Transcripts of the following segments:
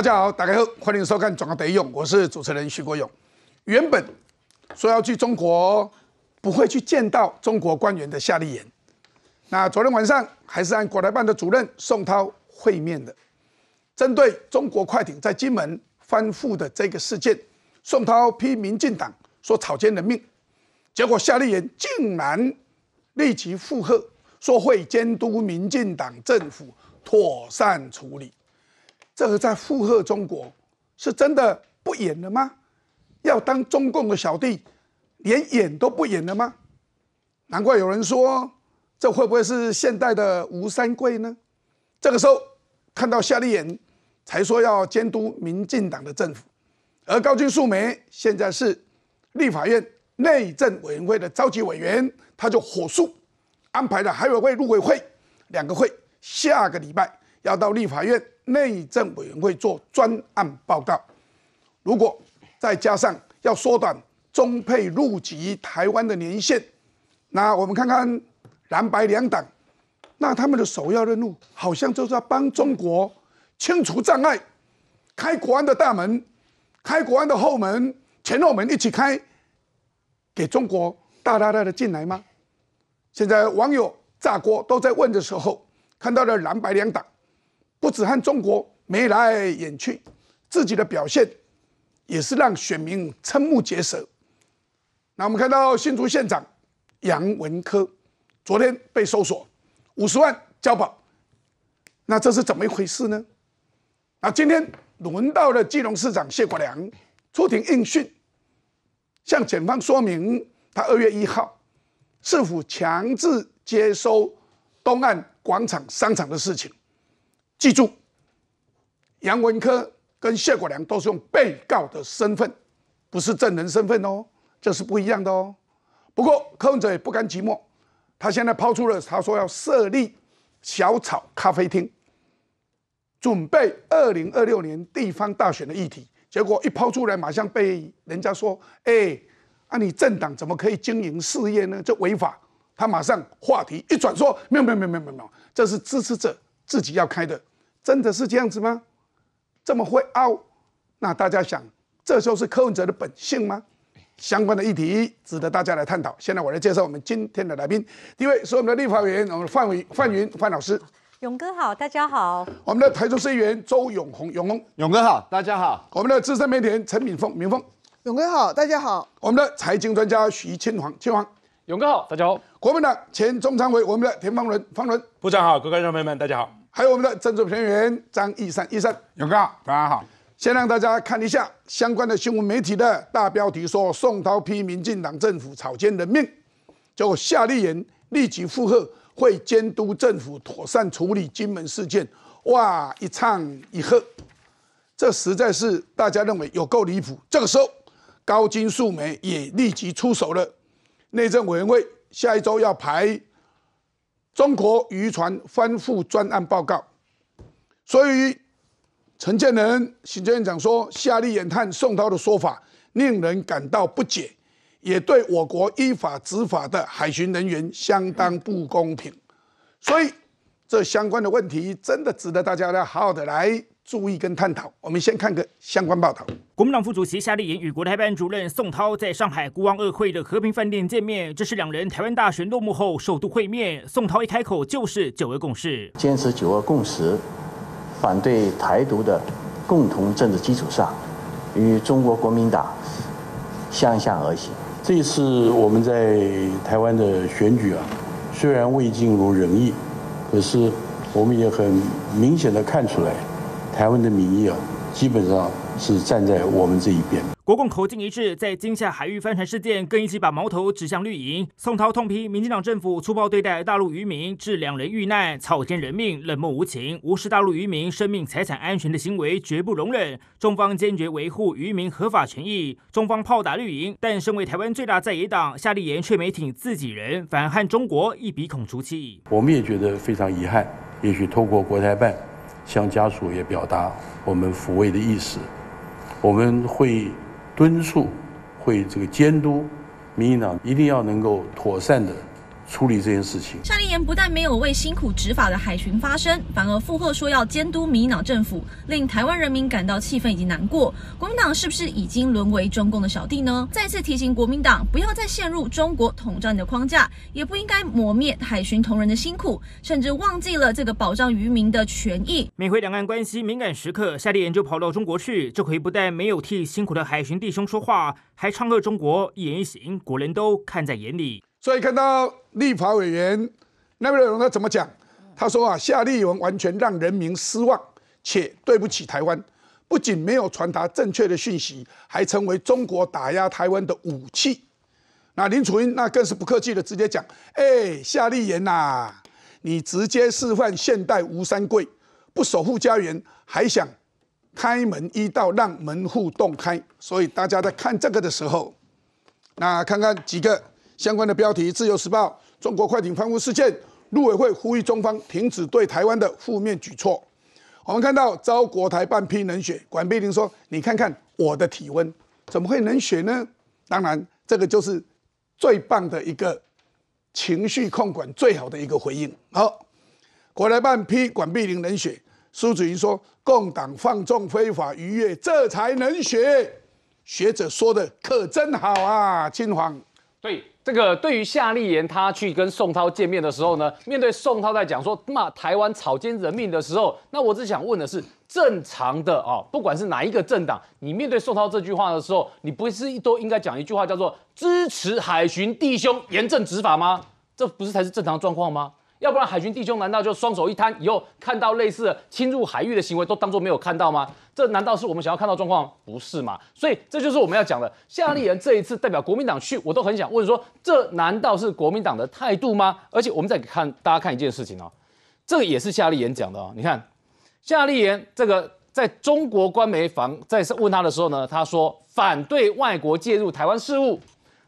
大家好，打开后欢迎收看《转个得用》，我是主持人徐国勇。原本说要去中国，不会去见到中国官员的夏立言，那昨天晚上还是按国台办的主任宋涛会面的。针对中国快艇在金门翻覆的这个事件，宋涛批民进党说草菅人命，结果夏立言竟然立即附和说会监督民进党政府妥善处理。这个在附和中国，是真的不演了吗？要当中共的小弟，连演都不演了吗？难怪有人说，这会不会是现代的吴三桂呢？这个时候看到夏立言，才说要监督民进党的政府，而高金素梅现在是立法院内政委员会的召集委员，他就火速安排了海委会、陆委会两个会，下个礼拜要到立法院。内政委员会做专案报告，如果再加上要缩短中配入籍台湾的年限，那我们看看蓝白两党，那他们的首要任务好像就是要帮中国清除障碍，开国安的大门，开国安的后门，前后门一起开，给中国大大大的进来吗？现在网友炸锅都在问的时候，看到了蓝白两党。不止和中国眉来眼去，自己的表现也是让选民瞠目结舌。那我们看到新竹县长杨文科昨天被搜索五十万交保，那这是怎么一回事呢？那今天轮到了基隆市长谢国良出庭应讯，向检方说明他二月一号是否强制接收东岸广场商场的事情。记住，杨文科跟谢国良都是用被告的身份，不是证人身份哦，这是不一样的哦。不过柯文哲也不甘寂寞，他现在抛出了他说要设立小草咖啡厅，准备二零二六年地方大选的议题。结果一抛出来，马上被人家说：“哎，啊你政党怎么可以经营事业呢？这违法！”他马上话题一转说：“没有没有没有没有没有，这是支持者自己要开的。”真的是这样子吗？这么会凹？那大家想，这就是柯文哲的本性吗？相关的议题值得大家来探讨。现在我来介绍我们今天的来宾，第一位是我们的立法委员范伟范云范老师，勇哥好，大家好。我们的台中市议员周永红，永红，勇哥好，大家好。我们的资深媒体人陈敏凤，敏凤，勇哥好，大家好。我们的财经专家徐清煌，清煌，勇哥好，大家好。国民党前中常委我们的田方伦，方伦，部长好，各位观众朋友们大家好。还有我们的政治评论员张义山医生，勇哥，大家好。先让大家看一下相关的新闻媒体的大标题，说宋涛批民进党政府草菅人命，果夏立言立即附和，会监督政府妥善处理金门事件。哇，一唱一和，这实在是大家认为有够离谱。这个时候，高金素梅也立即出手了，内政委员会下一周要排。中国渔船翻覆专案报告，所以陈建仁行政院长说，夏利眼探宋涛的说法令人感到不解，也对我国依法执法的海巡人员相当不公平，所以这相关的问题真的值得大家来好好的来。注意跟探讨。我们先看个相关报道。国民党副主席夏立言与国台办主任宋涛在上海国王二会的和平饭店见面，这是两人台湾大选落幕后首度会面。宋涛一开口就是“九二共识”，坚持“九二共识”，反对台独的共同政治基础上，与中国国民党相向而行。这次我们在台湾的选举啊，虽然未尽如人意，可是我们也很明显的看出来。台湾的民意啊，基本上是站在我们这一边。国共口径一致，在金夏海域帆船事件，更一起把矛头指向绿营。宋涛痛批民进党政府粗暴对待大陆渔民，致两人遇难，草菅人命，冷漠无情，无视大陆渔民生命财产安全的行为绝不容忍。中方坚决维护渔民合法权益。中方炮打绿营，但身为台湾最大在野党，夏立言却没挺自己人，反捍中国，一鼻孔出气。我们也觉得非常遗憾。也许透过国台办。向家属也表达我们抚慰的意思，我们会敦促，会这个监督，民进党一定要能够妥善的。处理这件事情，夏令言不但没有为辛苦执法的海巡发声，反而附和说要监督民党政府，令台湾人民感到气愤以及难过。国民党是不是已经沦为中共的小弟呢？再次提醒国民党，不要再陷入中国统战的框架，也不应该磨灭海巡同仁的辛苦，甚至忘记了这个保障渔民的权益。每回两岸关系敏感时刻，夏令言就跑到中国去，这回不但没有替辛苦的海巡弟兄说话，还唱恶中国，一言一行，国人都看在眼里。所以看到立法委员那边龙他怎么讲？他说啊，夏立言完全让人民失望，且对不起台湾，不仅没有传达正确的讯息，还成为中国打压台湾的武器。那林楚英那更是不客气的直接讲：，哎，夏立言呐，你直接示范现代吴三桂，不守护家园，还想开门一道让门户洞开。所以大家在看这个的时候，那看看几个。相关的标题，《自由时报》中国快艇翻覆事件，陆委会呼吁中方停止对台湾的负面举措。我们看到，招国台办批冷血，管碧玲说：“你看看我的体温，怎么会冷血呢？”当然，这个就是最棒的一个情绪控管最好的一个回应。好，国台办批管碧玲冷血，苏子瑜说：“共党放纵非法逾越，这才冷血。”学者说的可真好啊，金黄对。这个对于夏立言他去跟宋涛见面的时候呢，面对宋涛在讲说骂台湾草菅人命的时候，那我只想问的是，正常的啊，不管是哪一个政党，你面对宋涛这句话的时候，你不是都应该讲一句话叫做支持海巡弟兄严正执法吗？这不是才是正常状况吗？要不然，海军弟兄难道就双手一摊，以后看到类似的侵入海域的行为，都当作没有看到吗？这难道是我们想要看到状况？不是嘛？所以这就是我们要讲的。夏立言这一次代表国民党去，我都很想问说，这难道是国民党的态度吗？而且我们再看大家看一件事情哦，这个也是夏立言讲的哦。你看，夏立言这个在中国官媒访，在问他的时候呢，他说反对外国介入台湾事务。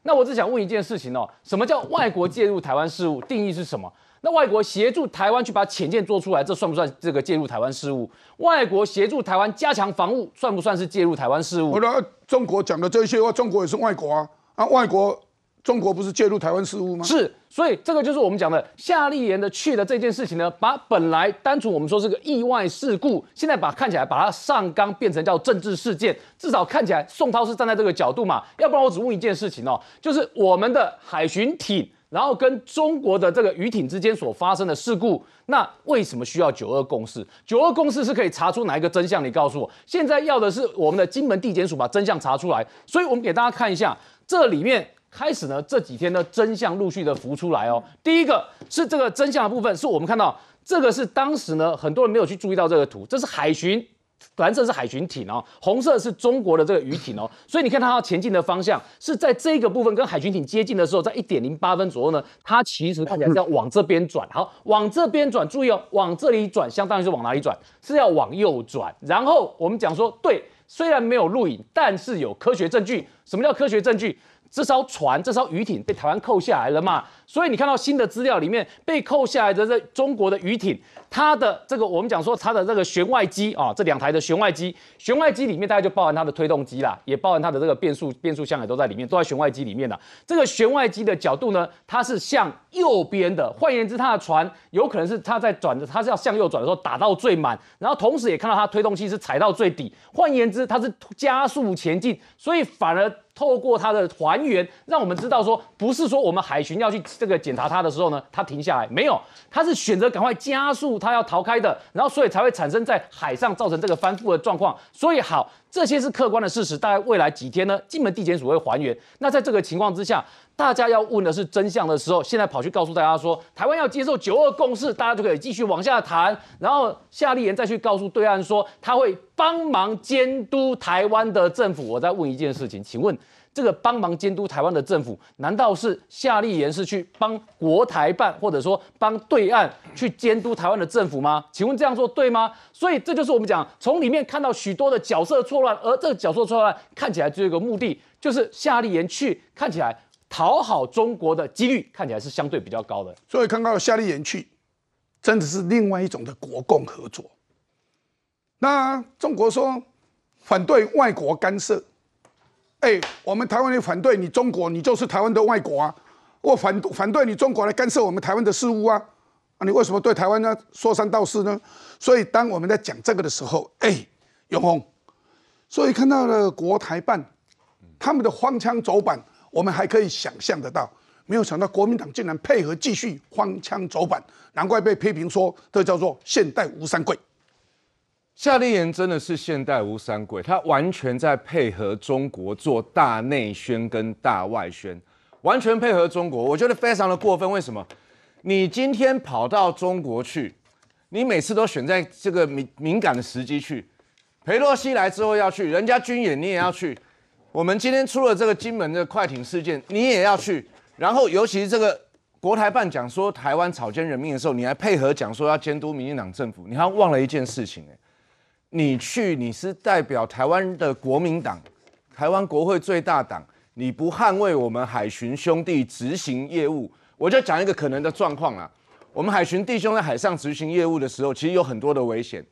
那我只想问一件事情哦，什么叫外国介入台湾事务？定义是什么？那外国协助台湾去把潜舰做出来，这算不算这个介入台湾事务？外国协助台湾加强防务，算不算是介入台湾事务？那中国讲的这些话，中国也是外国啊啊！外国中国不是介入台湾事务吗？是，所以这个就是我们讲的夏立言的去的这件事情呢，把本来单纯我们说是个意外事故，现在把看起来把它上纲变成叫政治事件，至少看起来宋涛是站在这个角度嘛。要不然我只问一件事情哦，就是我们的海巡艇。然后跟中国的这个渔艇之间所发生的事故，那为什么需要九二共识？九二共识是可以查出哪一个真相？你告诉我，现在要的是我们的金门地检署把真相查出来。所以我们给大家看一下，这里面开始呢这几天的真相陆续的浮出来哦。第一个是这个真相的部分，是我们看到这个是当时呢很多人没有去注意到这个图，这是海巡。蓝色是海巡艇哦，红色是中国的这个鱼艇哦，所以你看它要前进的方向是在这个部分跟海巡艇接近的时候，在一点零八分左右呢，它其实看起来是要往这边转，好，往这边转，注意哦，往这里转，相当于是往哪里转？是要往右转。然后我们讲说，对，虽然没有录影，但是有科学证据。什么叫科学证据？这艘船，这艘渔艇被台湾扣下来了嘛？所以你看到新的资料里面被扣下来的这中国的渔艇，它的这个我们讲说它的这个旋外机啊，这两台的旋外机，旋外机里面大概就包含它的推动机啦，也包含它的这个变速变速箱也都在里面，都在旋外机里面的。这个旋外机的角度呢，它是向右边的。换言之，它的船有可能是它在转的，它是要向右转的时候打到最满，然后同时也看到它推动器是踩到最底。换言之，它是加速前进，所以反而。透过它的还原，让我们知道说，不是说我们海巡要去这个检查它的时候呢，它停下来没有？它是选择赶快加速，它要逃开的，然后所以才会产生在海上造成这个翻覆的状况。所以好。这些是客观的事实，大概未来几天呢，金门地检署会还原。那在这个情况之下，大家要问的是真相的时候，现在跑去告诉大家说台湾要接受九二共识，大家就可以继续往下谈。然后夏立言再去告诉对岸说他会帮忙监督台湾的政府。我再问一件事情，请问。这个帮忙监督台湾的政府，难道是夏立言是去帮国台办，或者说帮对岸去监督台湾的政府吗？请问这样做对吗？所以这就是我们讲从里面看到许多的角色错乱，而这个角色错乱看起来只有一个目的，就是夏立言去看起来讨好中国的几率看起来是相对比较高的。所以看到夏立言去，真的是另外一种的国共合作。那中国说反对外国干涉。哎，我们台湾人反对你中国，你就是台湾的外国啊！我反反对你中国来干涉我们台湾的事务啊！啊，你为什么对台湾呢说三道四呢？所以当我们在讲这个的时候，哎，永红，所以看到了国台办他们的荒腔走板，我们还可以想象得到，没有想到国民党竟然配合继续荒腔走板，难怪被批评说这叫做现代吴三桂。夏立言真的是现代吴三桂，他完全在配合中国做大内宣跟大外宣，完全配合中国，我觉得非常的过分。为什么？你今天跑到中国去，你每次都选在这个敏敏感的时机去。裴洛西来之后要去，人家军演你也要去。我们今天出了这个金门的快艇事件，你也要去。然后，尤其这个国台办讲说台湾草菅人命的时候，你还配合讲说要监督民进党政府，你还忘了一件事情诶。你去，你是代表台湾的国民党，台湾国会最大党，你不捍卫我们海巡兄弟执行业务，我就讲一个可能的状况啦。我们海巡弟兄在海上执行业务的时候，其实有很多的危险，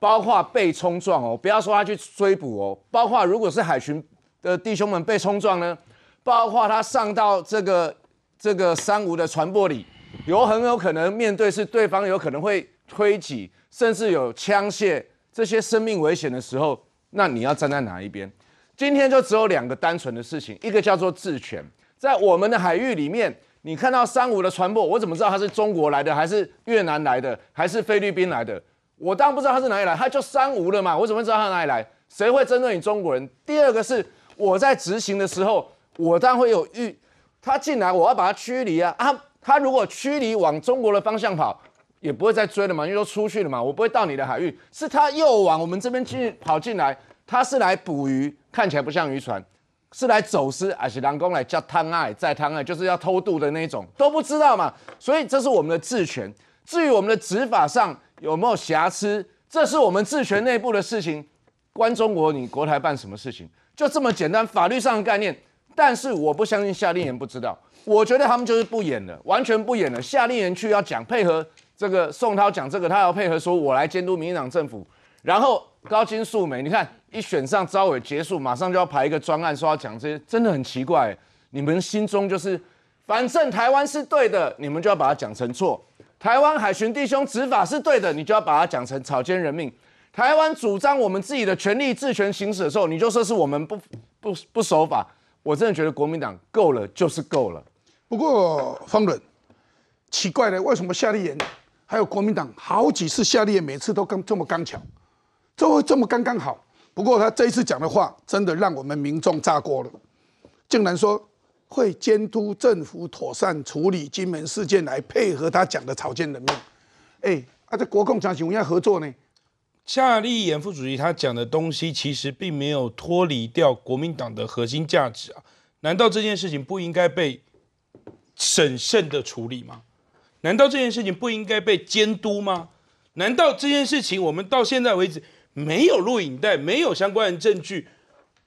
包括被冲撞哦，不要说他去追捕哦，包括如果是海巡的弟兄们被冲撞呢，包括他上到这个这个三无的船舶里，有很有可能面对是对方有可能会推挤，甚至有枪械。这些生命危险的时候，那你要站在哪一边？今天就只有两个单纯的事情，一个叫做治权，在我们的海域里面，你看到三五的船舶，我怎么知道他是中国来的，还是越南来的，还是菲律宾来的？我当然不知道他是哪里来，他就三五了嘛，我怎么知道他哪里来？谁会针对你中国人？第二个是我在执行的时候，我当然会有预，他进来我要把他驱离啊，他他如果驱离往中国的方向跑。也不会再追了嘛，因为都出去了嘛。我不会到你的海域，是他又往我们这边进，跑进来。他是来捕鱼，看起来不像渔船，是来走私，而且南宫来叫贪爱，再贪爱就是要偷渡的那种，都不知道嘛。所以这是我们的治权。至于我们的执法上有没有瑕疵，这是我们治权内部的事情，关中国你国台办什么事情就这么简单法律上的概念。但是我不相信夏令营不知道，我觉得他们就是不演的，完全不演的。夏令营去要讲配合。这个宋涛讲这个，他要配合说，我来监督民进党政府。然后高金素梅，你看一选上招委结束，马上就要排一个专案，说要讲这些，真的很奇怪。你们心中就是，反正台湾是对的，你们就要把它讲成错。台湾海巡弟兄执法是对的，你就要把它讲成草菅人命。台湾主张我们自己的权利、治权行使的时候，你就说是我们不不不守法。我真的觉得国民党够了，就是够了。不过方伦，奇怪的，为什么夏立言？还有国民党好几次夏立言，每次都刚这么刚巧，会这么刚刚好。不过他这一次讲的话，真的让我们民众炸锅了，竟然说会监督政府妥善处理金门事件，来配合他讲的朝菅人命。哎，啊，这国共长期互相合作呢？夏立言副主席他讲的东西，其实并没有脱离掉国民党的核心价值啊？难道这件事情不应该被审慎的处理吗？难道这件事情不应该被监督吗？难道这件事情我们到现在为止没有录影带、没有相关的证据，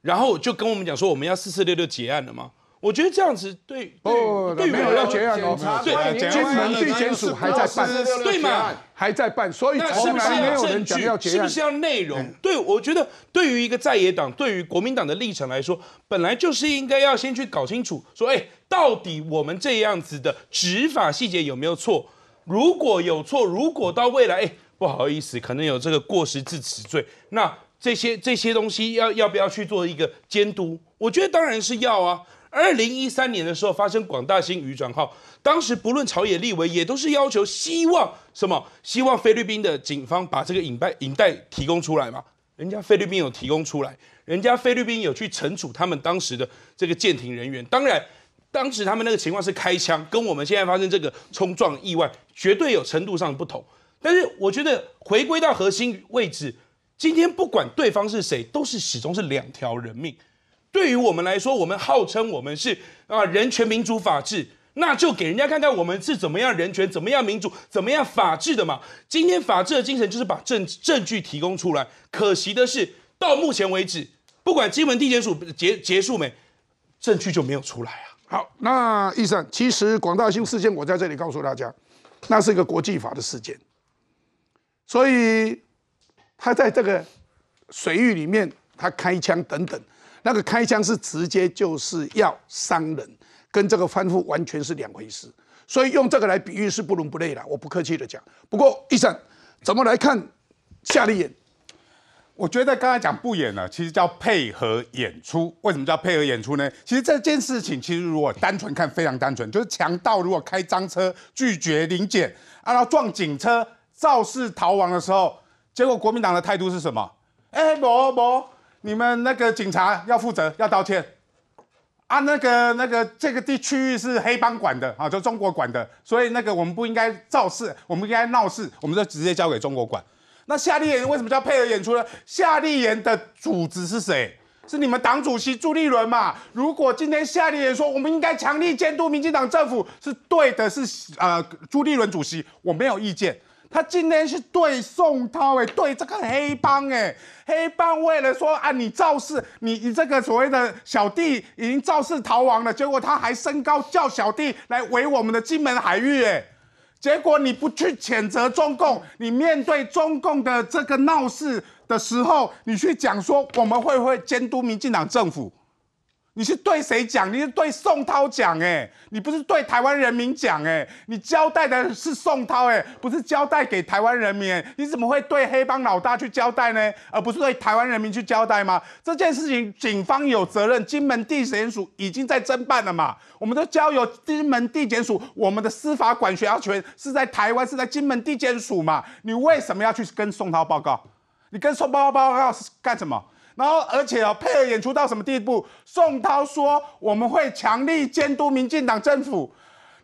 然后就跟我们讲说我们要四四六六结案了吗？我觉得这样子对，哦，没有要结案，哦，对，检惩、地检署还在办，对吗？还在办，所以从来没有人去，是不是要内容？对，我觉得对于一个在野党，对于国民党的历程来说，本来就是应该要先去搞清楚，说，哎，到底我们这样子的执法细节有没有错？如果有错，如果到未来，哎，不好意思，可能有这个过失致死罪，那这些这些东西要要不要去做一个监督？我觉得当然是要啊。二零一三年的时候发生广大星鱼转号，当时不论朝野立委也都是要求希望什么？希望菲律宾的警方把这个引带引带提供出来嘛？人家菲律宾有提供出来，人家菲律宾有去惩处他们当时的这个舰艇人员。当然，当时他们那个情况是开枪，跟我们现在发生这个冲撞意外绝对有程度上的不同。但是我觉得回归到核心位置，今天不管对方是谁，都是始终是两条人命。对于我们来说，我们号称我们是啊人权、民主、法治，那就给人家看看我们是怎么样人权、怎么样民主、怎么样法治的嘛。今天法治的精神就是把证证据提供出来。可惜的是，到目前为止，不管金门地检署结结束没，证据就没有出来啊。好，那易生，其实广大新事件，我在这里告诉大家，那是一个国际法的事件，所以他在这个水域里面，他开枪等等。那个开枪是直接就是要伤人，跟这个翻覆完全是两回事，所以用这个来比喻是不伦不类的。我不客气的讲。不过，医生怎么来看夏利演？我觉得刚才讲不演了，其实叫配合演出。为什么叫配合演出呢？其实这件事情，其实如果单纯看，非常单纯，就是强盗如果开赃车拒绝临检，然后撞警车肇事逃亡的时候，结果国民党的态度是什么？哎，不不。你们那个警察要负责，要道歉啊！那个、那个这个地区域是黑帮管的啊，就中国管的，所以那个我们不应该造势，我们应该闹事，我们就直接交给中国管。那夏立言为什么叫配合演出呢？夏立言的组织是谁？是你们党主席朱立伦嘛？如果今天夏立言说我们应该强力监督民进党政府是对的，是呃朱立伦主席，我没有意见。他今天是对宋涛哎，对这个黑帮哎，黑帮为了说啊，你肇事，你你这个所谓的小弟已经肇事逃亡了，结果他还升高叫小弟来围我们的金门海域哎，结果你不去谴责中共，你面对中共的这个闹事的时候，你去讲说我们会不会监督民进党政府？你是对谁讲？你是对宋涛讲哎，你不是对台湾人民讲哎，你交代的是宋涛哎，不是交代给台湾人民哎，你怎么会对黑帮老大去交代呢？而不是对台湾人民去交代吗？这件事情警方有责任，金门地检署已经在侦办了嘛，我们都交由金门地检署，我们的司法管辖权是在台湾，是在金门地检署嘛，你为什么要去跟宋涛报告？你跟宋涛报告是干什么？然后，而且哦，配合演出到什么地步？宋涛说：“我们会强力监督民进党政府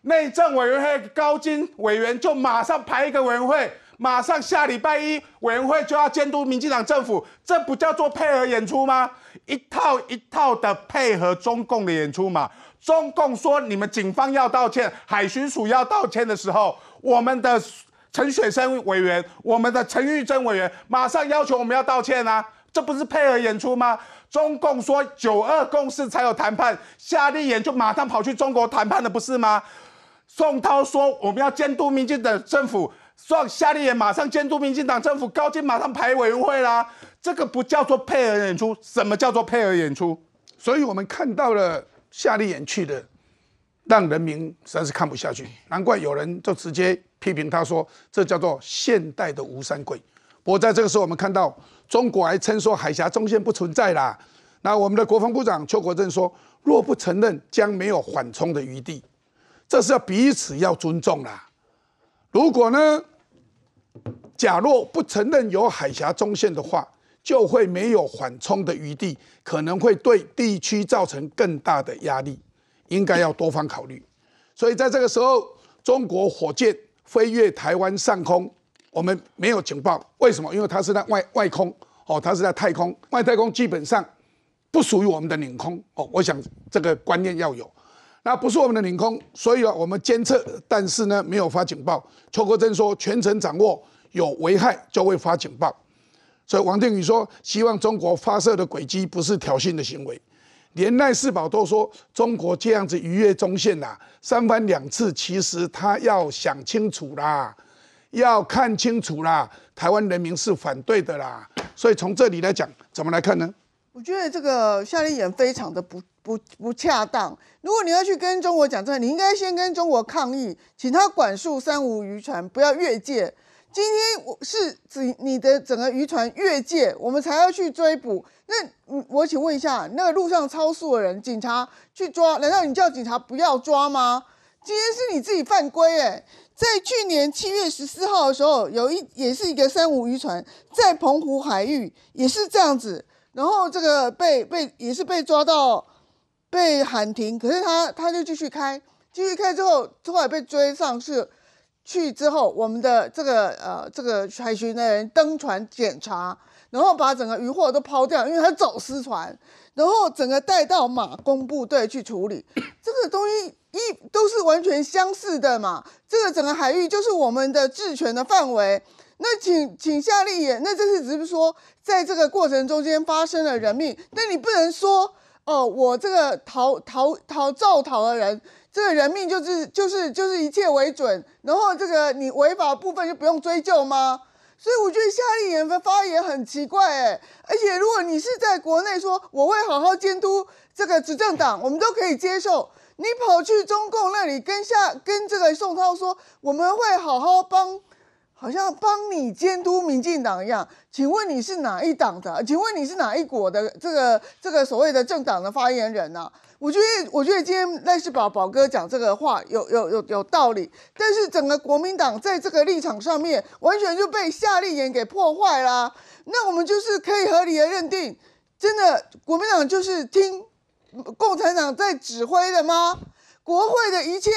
内政委员会高金委员，就马上排一个委员会，马上下礼拜一委员会就要监督民进党政府。这不叫做配合演出吗？一套一套的配合中共的演出嘛。中共说你们警方要道歉，海巡署要道歉的时候，我们的陈水生委员、我们的陈玉珍委员马上要求我们要道歉啊。”这不是配合演出吗？中共说九二共识才有谈判，夏立言就马上跑去中国谈判了，不是吗？宋涛说我们要监督民进党政府，所以夏立言马上监督民进党政府，高金马上排委员会啦。这个不叫做配合演出，什么叫做配合演出？所以我们看到了夏立言去的，让人民实在是看不下去，难怪有人就直接批评他说这叫做现代的吴三桂。不过在这个时候，我们看到。中国还称说海峡中线不存在啦，那我们的国防部长邱国正说，若不承认，将没有缓冲的余地，这是要彼此要尊重啦。如果呢，假若不承认有海峡中线的话，就会没有缓冲的余地，可能会对地区造成更大的压力，应该要多方考虑。所以在这个时候，中国火箭飞越台湾上空。我们没有警报，为什么？因为它是在外外空哦，它是在太空外太空，基本上不属于我们的领空哦。我想这个观念要有，那不是我们的领空，所以啊，我们监测，但是呢，没有发警报。邱国正说，全程掌握，有危害就会发警报。所以王定宇说，希望中国发射的轨迹不是挑衅的行为。连奈世宝都说，中国这样子逾越中线呐，三番两次，其实他要想清楚啦。要看清楚啦，台湾人民是反对的啦，所以从这里来讲，怎么来看呢？我觉得这个夏令营非常的不不不恰当。如果你要去跟中国讲这个，你应该先跟中国抗议，请他管束三无渔船，不要越界。今天我是指你的整个渔船越界，我们才要去追捕。那我请问一下，那个路上超速的人，警察去抓，难道你叫警察不要抓吗？今天是你自己犯规，哎。在去年七月十四号的时候，有一也是一个三无渔船在澎湖海域也是这样子，然后这个被被也是被抓到，被喊停，可是他他就继续开，继续开之后，后来被追上去去之后，我们的这个呃这个海巡的人登船检查，然后把整个渔获都抛掉，因为他走私船。然后整个带到马工部队去处理，这个东西一都是完全相似的嘛。这个整个海域就是我们的治权的范围。那请请夏立言，那这是只是说，在这个过程中间发生了人命，那你不能说哦，我这个逃逃逃造逃的人，这个人命就是就是就是一切为准，然后这个你违法部分就不用追究吗？所以我觉得夏立言的发言很奇怪，哎，而且如果你是在国内说我会好好监督这个执政党，我们都可以接受。你跑去中共那里跟下跟这个宋涛说我们会好好帮，好像帮你监督民进党一样，请问你是哪一党的？请问你是哪一国的这个这个所谓的政党的发言人呢？我觉得，我觉得今天赖世宝宝哥讲这个话有有有有道理，但是整个国民党在这个立场上面，完全就被夏立言给破坏啦。那我们就是可以合理的认定，真的国民党就是听共产党在指挥的吗？国会的一切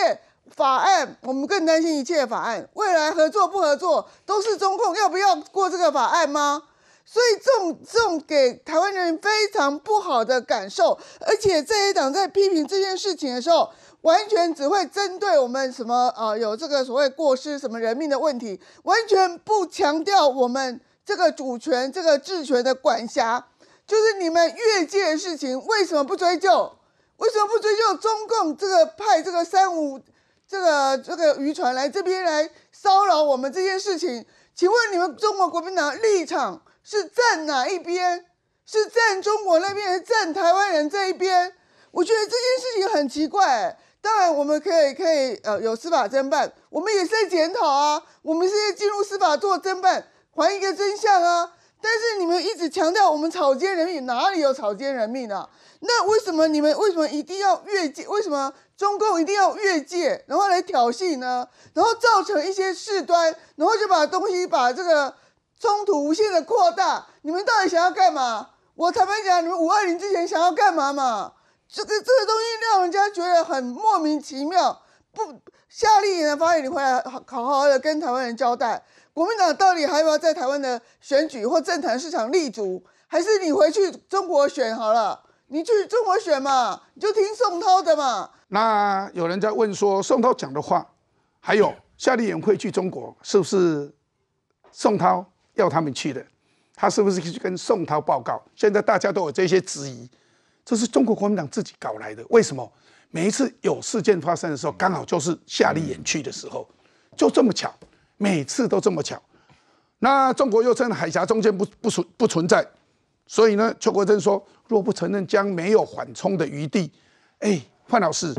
法案，我们更担心一切法案未来合作不合作，都是中共要不要过这个法案吗？所以这种这种给台湾人非常不好的感受，而且这一党在批评这件事情的时候，完全只会针对我们什么啊有这个所谓过失什么人命的问题，完全不强调我们这个主权、这个治权的管辖，就是你们越界的事情为什么不追究？为什么不追究中共这个派这个三五这个这个渔船来这边来骚扰我们这件事情？请问你们中国国民党立场？是站哪一边？是站中国那边，还是站台湾人这一边？我觉得这件事情很奇怪。当然，我们可以可以呃有司法侦办，我们也是在检讨啊，我们是在进入司法做侦办，还一个真相啊。但是你们一直强调我们草菅人命，哪里有草菅人命啊？那为什么你们为什么一定要越界？为什么中共一定要越界，然后来挑衅呢？然后造成一些事端，然后就把东西把这个。冲突无限的扩大，你们到底想要干嘛？我坦白讲，你们五二零之前想要干嘛嘛？这个这个东西让人家觉得很莫名其妙。不，夏立言的发言，你回来好好好的跟台湾人交代，国民党到底还要在台湾的选举或政坛市场立足，还是你回去中国选好了？你去中国选嘛，你就听宋涛的嘛。那有人在问说，宋涛讲的话，还有夏立言会去中国，是不是宋涛？要他们去的，他是不是去跟宋涛报告？现在大家都有这些质疑，这是中国国民党自己搞来的。为什么每一次有事件发生的时候，刚好就是夏立言去的时候，就这么巧，每次都这么巧。那中国又称海峡中间不不存不存在，所以呢，邱国正说，若不承认，将没有缓冲的余地。哎，范老师。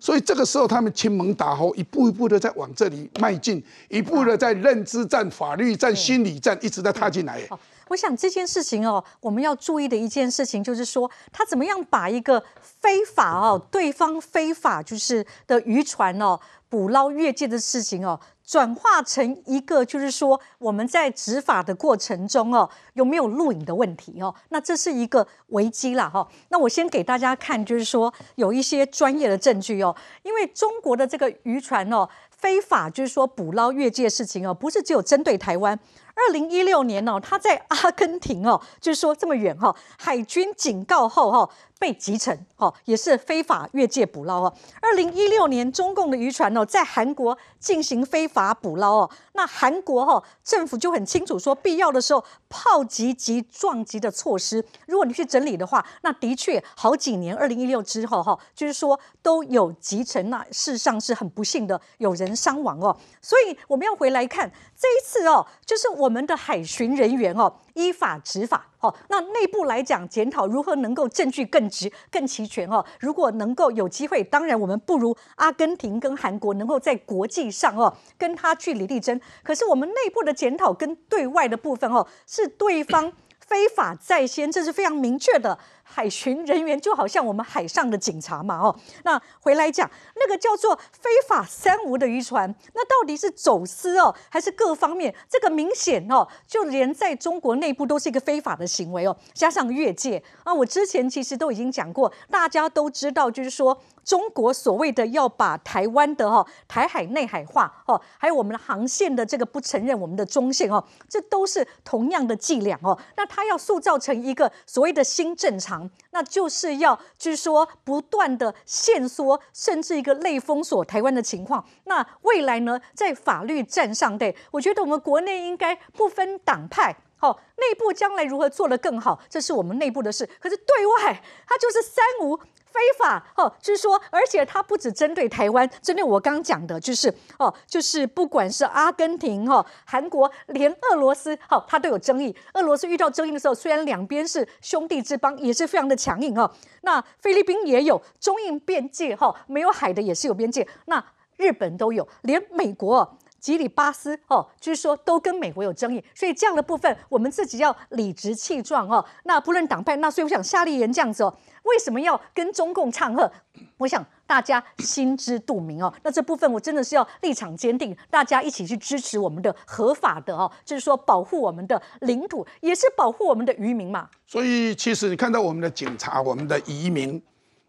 所以这个时候，他们前猛打后，一步一步的在往这里迈进，一步的在认知战、法律战、心理战，一直在踏进来。我想这件事情哦，我们要注意的一件事情，就是说他怎么样把一个非法哦，对方非法就是的渔船哦，捕捞越界的事情哦。转化成一个，就是说我们在执法的过程中哦，有没有录影的问题哦？那这是一个危机了哈。那我先给大家看，就是说有一些专业的证据哦，因为中国的这个渔船哦，非法就是说捕捞越界事情哦，不是只有针对台湾。二零一六年哦，他在阿根廷哦，就是说这么远哈，海军警告后哈被击沉哦，也是非法越界捕捞哦。二零一六年，中共的渔船哦，在韩国进行非法捕捞哦。那韩国哈政府就很清楚说，必要的时候炮击及撞击的措施。如果你去整理的话，那的确好几年，二零一六之后哈，就是说都有击沉，那事实上是很不幸的，有人伤亡哦。所以我们要回来看这一次哦，就是我。我们的海巡人员哦，依法执法哦。那内部来讲，检讨如何能够证据更直、更齐全哦。如果能够有机会，当然我们不如阿根廷跟韩国能够在国际上哦跟他据理力争。可是我们内部的检讨跟对外的部分哦，是对方非法在先，这是非常明确的。海巡人员就好像我们海上的警察嘛，哦，那回来讲那个叫做非法三无的渔船，那到底是走私哦，还是各方面？这个明显哦，就连在中国内部都是一个非法的行为哦，加上越界啊。我之前其实都已经讲过，大家都知道，就是说中国所谓的要把台湾的哈台海内海化哦，还有我们的航线的这个不承认我们的中线哦，这都是同样的伎俩哦。那他要塑造成一个所谓的新正常。那就是要，据说不断的限缩，甚至一个类封锁台湾的情况。那未来呢，在法律战上，对我觉得我们国内应该不分党派。哦，内部将来如何做得更好，这是我们内部的事。可是对外，它就是三无非法哦，就是说，而且它不只针对台湾，针对我刚讲的，就是哦，就是不管是阿根廷哈、韩国，连俄罗斯哈，它都有争议。俄罗斯遇到争议的时候，虽然两边是兄弟之邦，也是非常的强硬哦。那菲律宾也有中印边界哈，没有海的也是有边界。那日本都有，连美国。吉里巴斯哦，就是说都跟美国有争议，所以这样的部分我们自己要理直气壮哦。那不论党派，那所以我想夏利人这样子哦，为什么要跟中共唱和？我想大家心知肚明哦。那这部分我真的是要立场坚定，大家一起去支持我们的合法的哦，就是说保护我们的领土，也是保护我们的渔民嘛。所以其实你看到我们的警察、我们的移民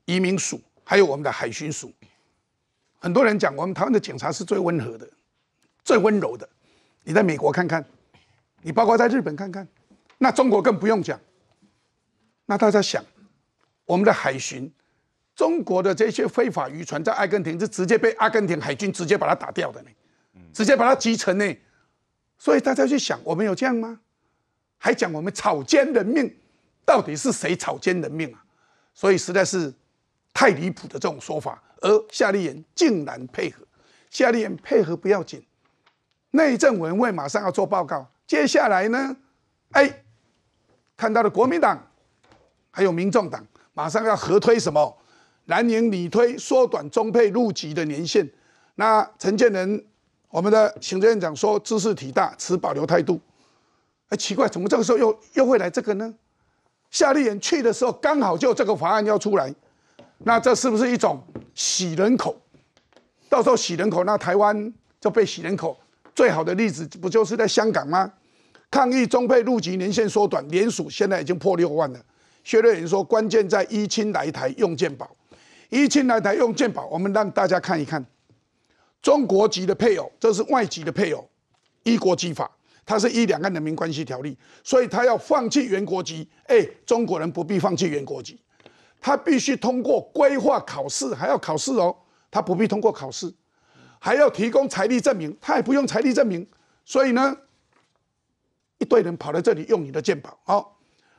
移民署，还有我们的海巡署，很多人讲我们台湾的警察是最温和的。最温柔的，你在美国看看，你包括在日本看看，那中国更不用讲。那大家想，我们的海巡，中国的这些非法渔船在阿根廷是直接被阿根廷海军直接把它打掉的呢，直接把它击沉呢。所以大家去想，我们有这样吗？还讲我们草菅人命，到底是谁草菅人命啊？所以实在是太离谱的这种说法。而夏利安竟然配合，夏利安配合不要紧。内政文卫马上要做报告，接下来呢？哎，看到了国民党还有民众党，马上要合推什么？蓝营拟推缩短中配入籍的年限。那陈建仁我们的行政院长说知识体大持保留态度。哎，奇怪，怎么这个时候又又会来这个呢？夏立言去的时候刚好就这个法案要出来，那这是不是一种洗人口？到时候洗人口，那台湾就被洗人口。最好的例子不就是在香港吗？抗议中配入籍年限缩短，联署现在已经破六万了。薛瑞仁说，关键在一亲来台用健保，一亲来台用健保，我们让大家看一看，中国籍的配偶，这是外籍的配偶，依国籍法，它是一两岸人民关系条例，所以他要放弃原国籍。哎，中国人不必放弃原国籍，他必须通过规划考试，还要考试哦，他不必通过考试。还要提供财力证明，他也不用财力证明，所以呢，一堆人跑到这里用你的鉴宝哦。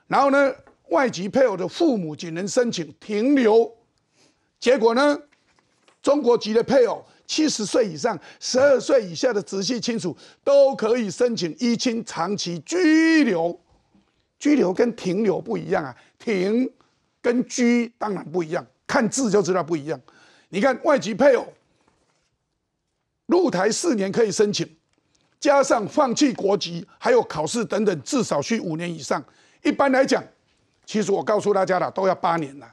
然后呢，外籍配偶的父母只能申请停留，结果呢，中国籍的配偶七十岁以上、十二岁以下的直系亲属都可以申请一亲长期居留。居留跟停留不一样啊，停跟居当然不一样，看字就知道不一样。你看外籍配偶。入台四年可以申请，加上放弃国籍，还有考试等等，至少需五年以上。一般来讲，其实我告诉大家了，都要八年了，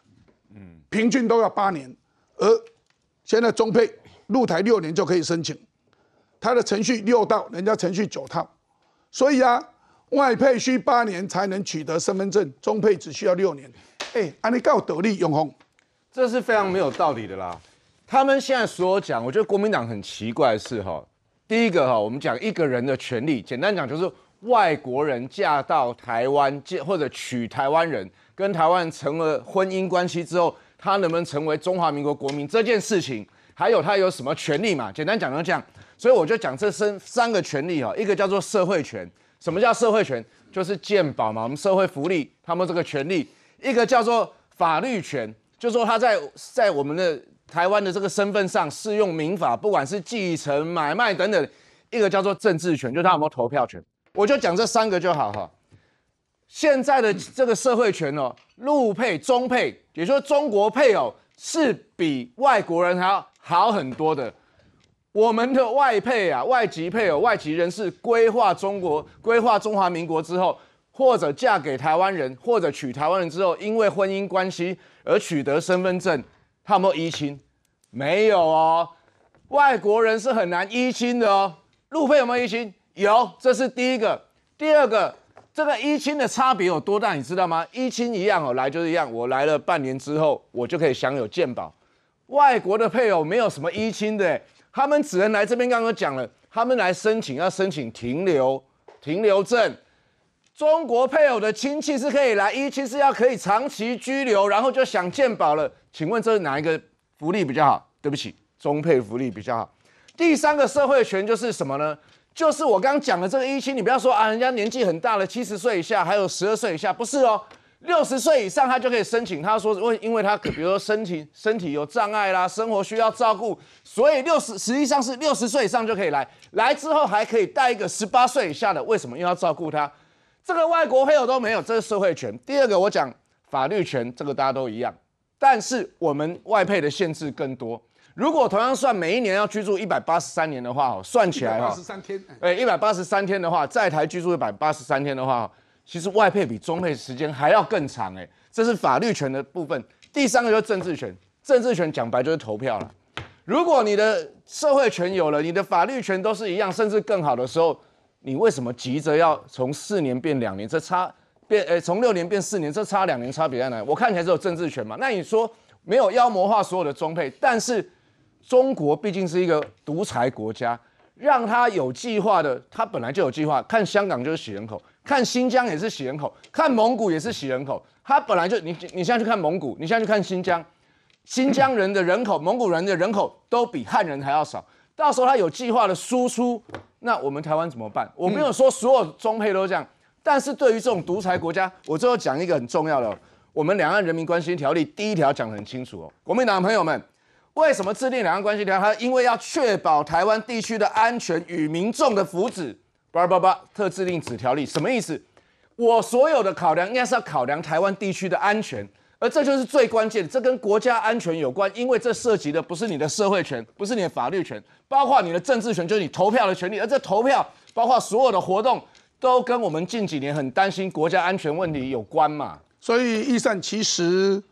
嗯，平均都要八年。而现在中配入台六年就可以申请，他的程序六套，人家程序九套，所以啊，外配需八年才能取得身份证，中配只需要六年。哎，安利告得力永红，这是非常没有道理的啦。他们现在所讲，我觉得国民党很奇怪的是哈，第一个哈，我们讲一个人的权利，简单讲就是外国人嫁到台湾，或或者娶台湾人，跟台湾成了婚姻关系之后，他能不能成为中华民国国民这件事情，还有他有什么权利嘛？简单讲就这样，所以我就讲这三三个权利哈，一个叫做社会权，什么叫社会权？就是健保嘛，我们社会福利，他们这个权利；一个叫做法律权，就是说他在在我们的。台湾的这个身份上适用民法，不管是继承、买卖等等，一个叫做政治权，就他有没有投票权，我就讲这三个就好哈。现在的这个社会权哦，陆配、中配，也就说中国配偶是比外国人还要好很多的。我们的外配啊，外籍配偶、外籍人士规划中国、规划中华民国之后，或者嫁给台湾人，或者娶台湾人之后，因为婚姻关系而取得身份证。他有没有依亲？没有哦，外国人是很难依亲的哦。路费有没有依亲？有，这是第一个。第二个，这个依亲的差别有多大，你知道吗？依亲一样哦，来就是一样。我来了半年之后，我就可以享有健保。外国的配偶没有什么依亲的，他们只能来这边。刚刚讲了，他们来申请要申请停留、停留证。中国配偶的亲戚是可以来依亲，是要可以长期居留，然后就想健保了。请问这是哪一个福利比较好？对不起，中配福利比较好。第三个社会权就是什么呢？就是我刚刚讲的这个一期，你不要说啊，人家年纪很大了，七十岁以下还有十二岁以下，不是哦，六十岁以上他就可以申请。他说我因为他比如说身体身体有障碍啦，生活需要照顾，所以六十实际上是六十岁以上就可以来。来之后还可以带一个十八岁以下的，为什么又要照顾他？这个外国配偶都没有，这是社会权。第二个我讲法律权，这个大家都一样。但是我们外配的限制更多。如果同样算每一年要居住一百八十三年的话，算起来哈，一百八十三天，哎，一百八十三天的话，在台居住一百八十三天的话，其实外配比中配时间还要更长，哎，这是法律权的部分。第三个就是政治权，政治权讲白就是投票了。如果你的社会权有了，你的法律权都是一样，甚至更好的时候，你为什么急着要从四年变两年？这差。变诶，从六年变四年，这差两年差别在哪？我看起来是有政治权嘛？那你说没有妖魔化所有的中配，但是中国毕竟是一个独裁国家，让他有计划的，他本来就有计划。看香港就是洗人口，看新疆也是洗人口，看蒙古也是洗人口。他本来就你你现在去看蒙古，你现在去看新疆，新疆人的人口，蒙古人的人口都比汉人还要少。到时候他有计划的输出，那我们台湾怎么办？我没有说所有中配都这样。但是对于这种独裁国家，我最后讲一个很重要的，我们两岸人民关系条例第一条讲的很清楚哦。国民党朋友们，为什么制定两岸关系条它因为要确保台湾地区的安全与民众的福祉。叭叭叭，特制定此条例什么意思？我所有的考量应该是要考量台湾地区的安全，而这就是最关键，这跟国家安全有关，因为这涉及的不是你的社会权，不是你的法律权，包括你的政治权，就是你投票的权利，而这投票包括所有的活动。都跟我们近几年很担心国家安全问题有关嘛，所以易善，其实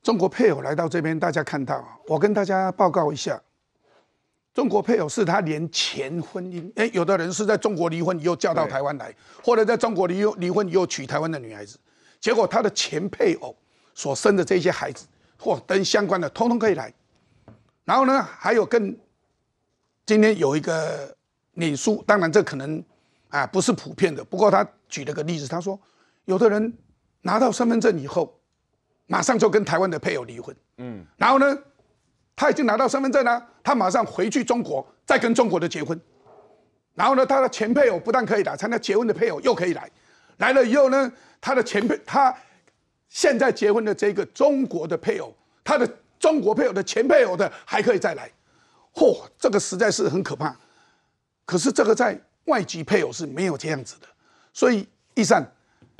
中国配偶来到这边，大家看到，我跟大家报告一下，中国配偶是他连前婚姻，哎，有的人是在中国离婚又嫁到台湾来，或者在中国离离婚又娶台湾的女孩子，结果他的前配偶所生的这些孩子或等相关的，通通可以来。然后呢，还有更今天有一个领数，当然这可能。啊，不是普遍的。不过他举了个例子，他说，有的人拿到身份证以后，马上就跟台湾的配偶离婚。嗯，然后呢，他已经拿到身份证了，他马上回去中国，再跟中国的结婚。然后呢，他的前配偶不但可以来，参加结婚的配偶又可以来，来了以后呢，他的前配他现在结婚的这个中国的配偶，他的中国配偶的前配偶的还可以再来。嚯，这个实在是很可怕。可是这个在。外籍配偶是没有这样子的，所以义善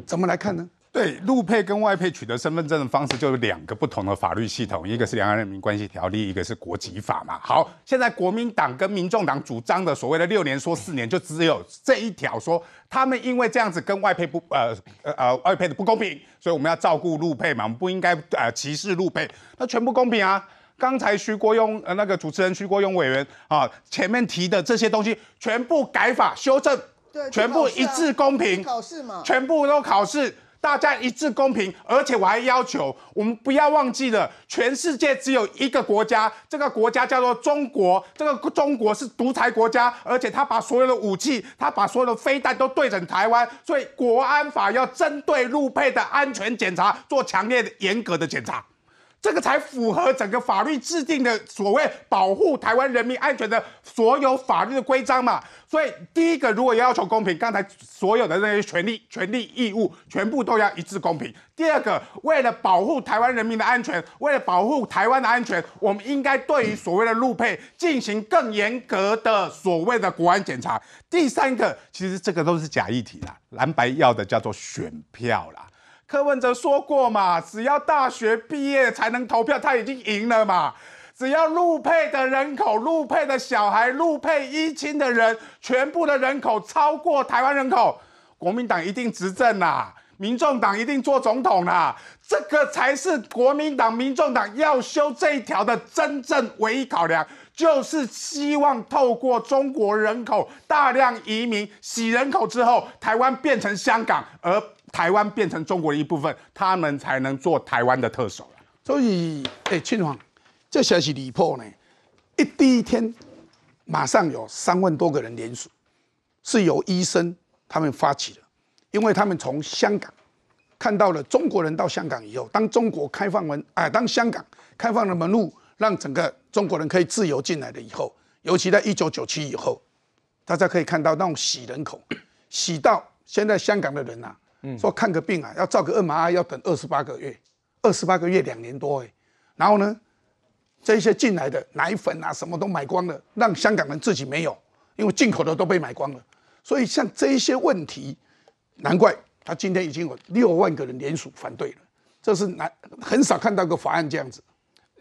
怎么来看呢？对，陆配跟外配取得身份证的方式就有两个不同的法律系统，一个是《两岸人民关系条例》，一个是国籍法嘛。好，现在国民党跟民众党主张的所谓的六年说四年，就只有这一条说，他们因为这样子跟外配不呃呃外配的不公平，所以我们要照顾陆配嘛，我们不应该呃歧视陆配，那全部公平啊。刚才徐国勇呃，那个主持人徐国勇委员啊，前面提的这些东西全部改法修正，对，全部一致公平，考试嘛，全部都考试，大家一致公平。而且我还要求，我们不要忘记了，全世界只有一个国家，这个国家叫做中国，这个中国是独裁国家，而且他把所有的武器，他把所有的飞弹都对准台湾，所以国安法要针对陆配的安全检查做强烈的、严格的检查。这个才符合整个法律制定的所谓保护台湾人民安全的所有法律的规章嘛。所以第一个，如果要求公平，刚才所有的那些权利、权利义务，全部都要一致公平。第二个，为了保护台湾人民的安全，为了保护台湾的安全，我们应该对于所谓的入配进行更严格的所谓的国安检查。第三个，其实这个都是假议题啦，蓝白要的叫做选票啦。柯文哲说过嘛，只要大学毕业才能投票，他已经赢了嘛。只要陆配的人口、陆配的小孩、陆配一亲的人，全部的人口超过台湾人口，国民党一定执政啦，民众党一定做总统啦。这个才是国民党、民众党要修这一条的真正唯一考量，就是希望透过中国人口大量移民洗人口之后，台湾变成香港而。台湾变成中国的一部分，他们才能做台湾的特首所以，哎，庆煌，这消息离谱呢！一第一天，马上有三万多个人联署，是由医生他们发起的，因为他们从香港看到了中国人到香港以后，当中国开放门，哎，当香港开放了门路，让整个中国人可以自由进来了以后，尤其在一九九七以后，大家可以看到那种洗人口，洗到现在香港的人呐。嗯，说看个病啊，要照个二麻要等二十八个月，二十八个月两年多哎，然后呢，这些进来的奶粉啊，什么都买光了，让香港人自己没有，因为进口的都被买光了，所以像这一些问题，难怪他今天已经有六万个人联署反对了，这是难很少看到个法案这样子。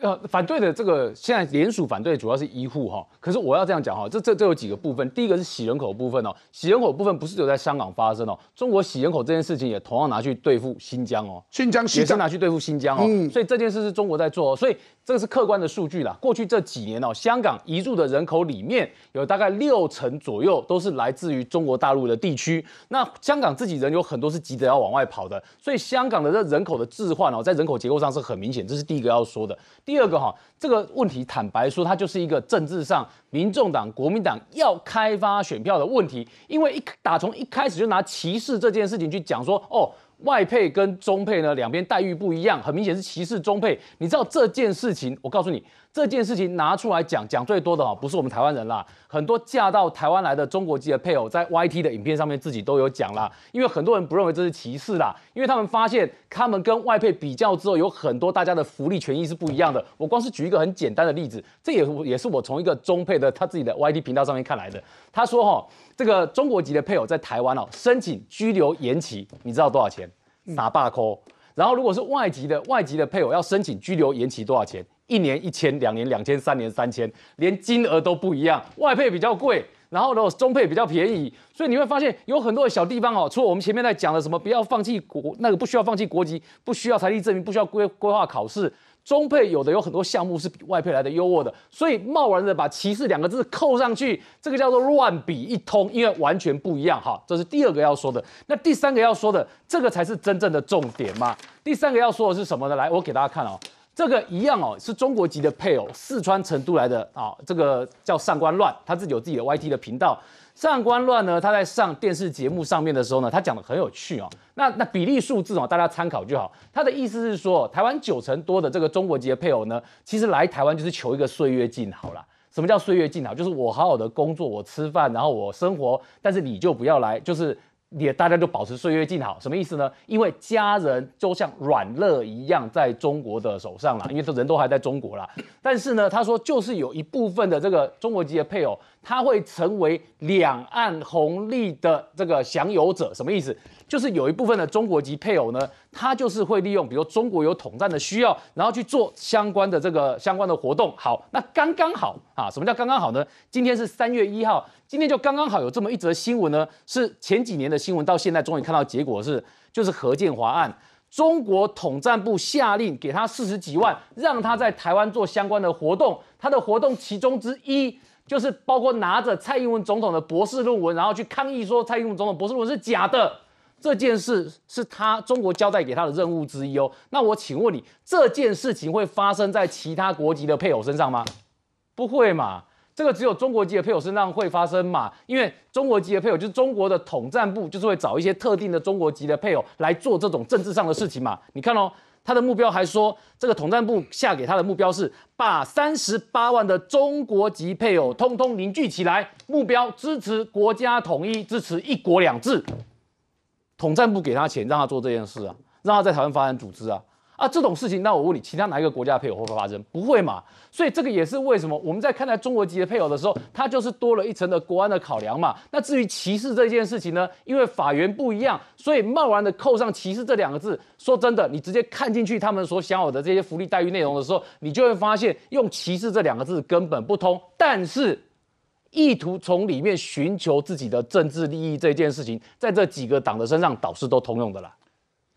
呃，反对的这个现在联署反对主要是医护哈，可是我要这样讲哈，这这这有几个部分，第一个是洗人口部分哦，洗人口部分不是只有在香港发生哦，中国洗人口这件事情也同样拿去对付新疆哦，新疆也是拿去对付新疆哦，所以这件事是中国在做，所以这个是客观的数据啦。过去这几年哦，香港移入的人口里面有大概六成左右都是来自于中国大陆的地区，那香港自己人有很多是急着要往外跑的，所以香港的这人口的置换哦，在人口结构上是很明显，这是第一个要说的。第二个哈，这个问题坦白说，它就是一个政治上，民众党、国民党要开发选票的问题。因为一打从一开始就拿歧视这件事情去讲，说哦，外配跟中配呢两边待遇不一样，很明显是歧视中配。你知道这件事情，我告诉你。这件事情拿出来讲讲最多的哦，不是我们台湾人啦，很多嫁到台湾来的中国籍的配偶在 YT 的影片上面自己都有讲啦，因为很多人不认为这是歧视啦，因为他们发现他们跟外配比较之后，有很多大家的福利权益是不一样的。我光是举一个很简单的例子，这也也是我从一个中配的他自己的 YT 频道上面看来的。他说哈，这个中国籍的配偶在台湾哦，申请居留延期，你知道多少钱？傻爸抠。然后如果是外籍的外籍的配偶要申请居留延期多少钱？一年一千，两年两千，三年三千，连金额都不一样。外配比较贵，然后呢，中配比较便宜。所以你会发现，有很多的小地方哦，除了我们前面在讲的什么不要放弃国那个不需要放弃国籍，不需要财力证明，不需要规规划考试，中配有的有很多项目是比外配来的优渥的。所以贸然的把歧视两个字扣上去，这个叫做乱比一通，因为完全不一样哈。这是第二个要说的。那第三个要说的，这个才是真正的重点嘛。第三个要说的是什么呢？来，我给大家看哦。这个一样哦，是中国籍的配偶，四川成都来的啊。这个叫上官乱，他自己有自己的 YT 的频道。上官乱呢，他在上电视节目上面的时候呢，他讲的很有趣哦。那那比例数字哦，大家参考就好。他的意思是说，台湾九成多的这个中国籍的配偶呢，其实来台湾就是求一个岁月静好啦。什么叫岁月静好？就是我好好的工作，我吃饭，然后我生活，但是你就不要来，就是。也大家就保持岁月静好，什么意思呢？因为家人就像软肋一样，在中国的手上了，因为这人都还在中国了。但是呢，他说就是有一部分的这个中国籍的配偶。他会成为两岸红利的这个享有者，什么意思？就是有一部分的中国籍配偶呢，他就是会利用，比如中国有统战的需要，然后去做相关的这个相关的活动。好，那刚刚好啊，什么叫刚刚好呢？今天是三月一号，今天就刚刚好有这么一则新闻呢，是前几年的新闻，到现在终于看到结果是，就是何建华案，中国统战部下令给他四十几万，让他在台湾做相关的活动，他的活动其中之一。就是包括拿着蔡英文总统的博士论文，然后去抗议说蔡英文总统博士论文是假的这件事，是他中国交代给他的任务之一哦。那我请问你，这件事情会发生在其他国籍的配偶身上吗？不会嘛，这个只有中国籍的配偶身上会发生嘛？因为中国籍的配偶就是中国的统战部，就是会找一些特定的中国籍的配偶来做这种政治上的事情嘛。你看哦。他的目标还说，这个统战部下给他的目标是把三十八万的中国籍配偶通通凝聚起来，目标支持国家统一，支持一国两制。统战部给他钱，让他做这件事啊，让他在台湾发展组织啊。啊，这种事情，那我问你，其他哪一个国家的配偶会发生？不会嘛？所以这个也是为什么我们在看待中国籍的配偶的时候，它就是多了一层的国安的考量嘛。那至于歧视这件事情呢？因为法源不一样，所以贸然的扣上歧视这两个字，说真的，你直接看进去他们所享有的这些福利待遇内容的时候，你就会发现用歧视这两个字根本不通。但是意图从里面寻求自己的政治利益这件事情，在这几个党的身上，导师都通用的啦。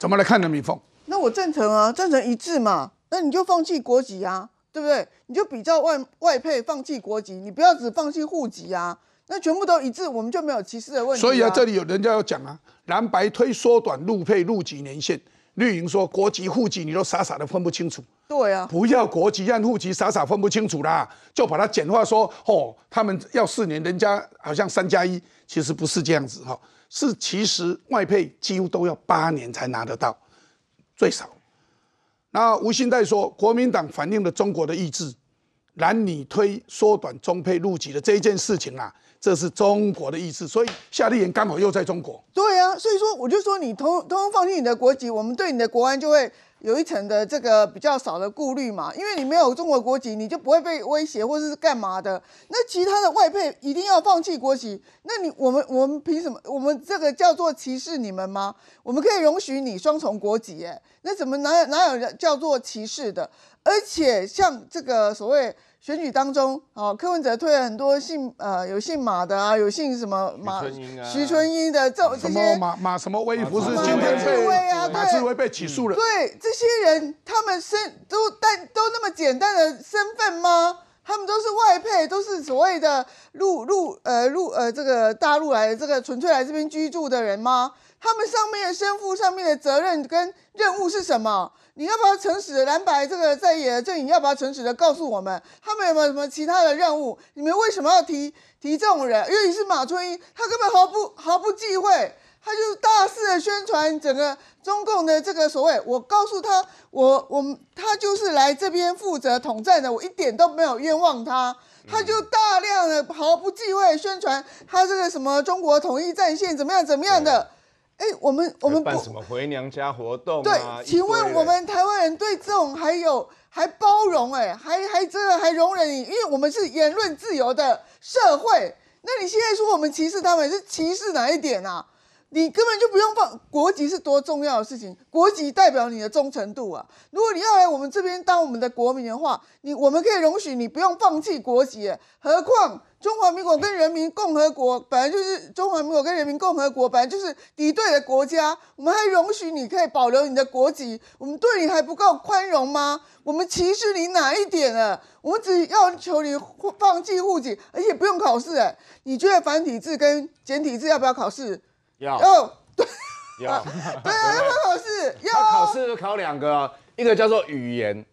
怎么来看呢，米凤？我赞成啊，赞成一致嘛，那你就放弃国籍啊，对不对？你就比较外外配，放弃国籍，你不要只放弃户籍啊，那全部都一致，我们就没有歧视的问题。所以啊，这里有人家要讲啊，蓝白推缩短入配入籍年限，绿营说国籍户籍你都傻傻的分不清楚。对啊，不要国籍让户籍傻傻分不清楚啦，就把它简化说哦，他们要四年，人家好像三加一，其实不是这样子哈，是其实外配几乎都要八年才拿得到。最少，那吴新代说，国民党反映了中国的意志，拦你推缩短中配入籍的这一件事情啊，这是中国的意志，所以夏立言刚好又在中国。对啊，所以说我就说你通通放弃你的国籍，我们对你的国安就会。有一层的这个比较少的顾虑嘛，因为你没有中国国籍，你就不会被威胁或者是干嘛的。那其他的外配一定要放弃国籍，那你我们我们凭什么？我们这个叫做歧视你们吗？我们可以容许你双重国籍，哎，那怎么哪有哪有人叫做歧视的？而且像这个所谓。选举当中，哦，柯文哲推了很多姓，呃，有姓马的啊，有姓什么马、徐春英的，这这些马马什么威不是今天被马志威被起诉了。对，这些人他们身都但都那么简单的身份吗？他们都是外配，都是所谓的入入呃入呃这个大陆来的这个纯粹来这边居住的人吗？他们上面的身负上面的责任跟任务是什么？你要不要诚实？蓝白这个在野阵营要不要诚实的告诉我们，他们有没有什么其他的任务？你们为什么要提提这种人？尤其是马春英，他根本毫不毫不忌讳，他就大肆的宣传整个中共的这个所谓。我告诉他，我我他就是来这边负责统战的，我一点都没有冤枉他。他就大量的毫不忌讳宣传他这个什么中国统一战线怎么样怎么样的。哎，我们我们办什么回娘家活动？对，请问我们台湾人对这种还有还包容？哎，还还真的还容忍你？因为我们是言论自由的社会。那你现在说我们歧视他们，是歧视哪一点啊？你根本就不用放国籍是多重要的事情，国籍代表你的忠诚度啊！如果你要来我们这边当我们的国民的话，你我们可以容许你不用放弃国籍。何况中华民国跟人民共和国本来就是中华民国跟人民共和国本来就是敌对的国家，我们还容许你可以保留你的国籍，我们对你还不够宽容吗？我们歧视你哪一点啊？我们只要求你放弃户籍，而且不用考试。哎，你觉得繁体字跟简体字要不要考试？要对，要 对要考试要考试考两个，一个叫做语言，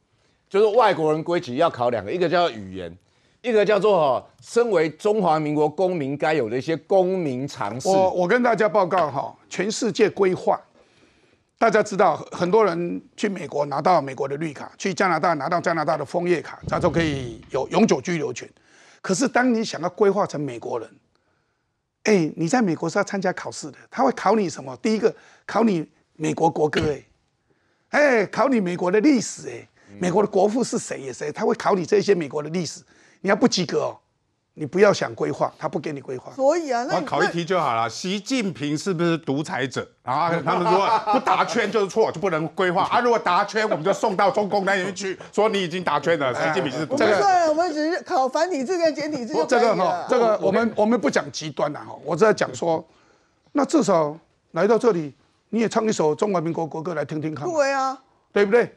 就是外国人规矩要考两个，一个叫做语言，一个叫做哈，身为中华民国公民该有的一些公民常识。我我跟大家报告哈，全世界规划，大家知道很多人去美国拿到美国的绿卡，去加拿大拿到加拿大的枫叶卡，他都可以有永久居留权。可是当你想要规划成美国人。哎，你在美国是要参加考试的，他会考你什么？第一个考你美国国歌，哎，哎，考你美国的历史，哎，美国的国父是谁？谁？他会考你这些美国的历史，你要不及格。你不要想规划，他不给你规划。所以啊，那考一题就好了。习近平是不是独裁者？啊，他们说不打圈就是错，就不能规划。啊，如果打圈，我们就送到中共那边去，说你已经打圈了。习近平是独裁不算，我们只是考繁体字跟简体字。这个哈，这个我们我们不讲极端了哈。我是在讲说，那至少来到这里，你也唱一首《中华民国国歌》来听听看。不啊，对不对？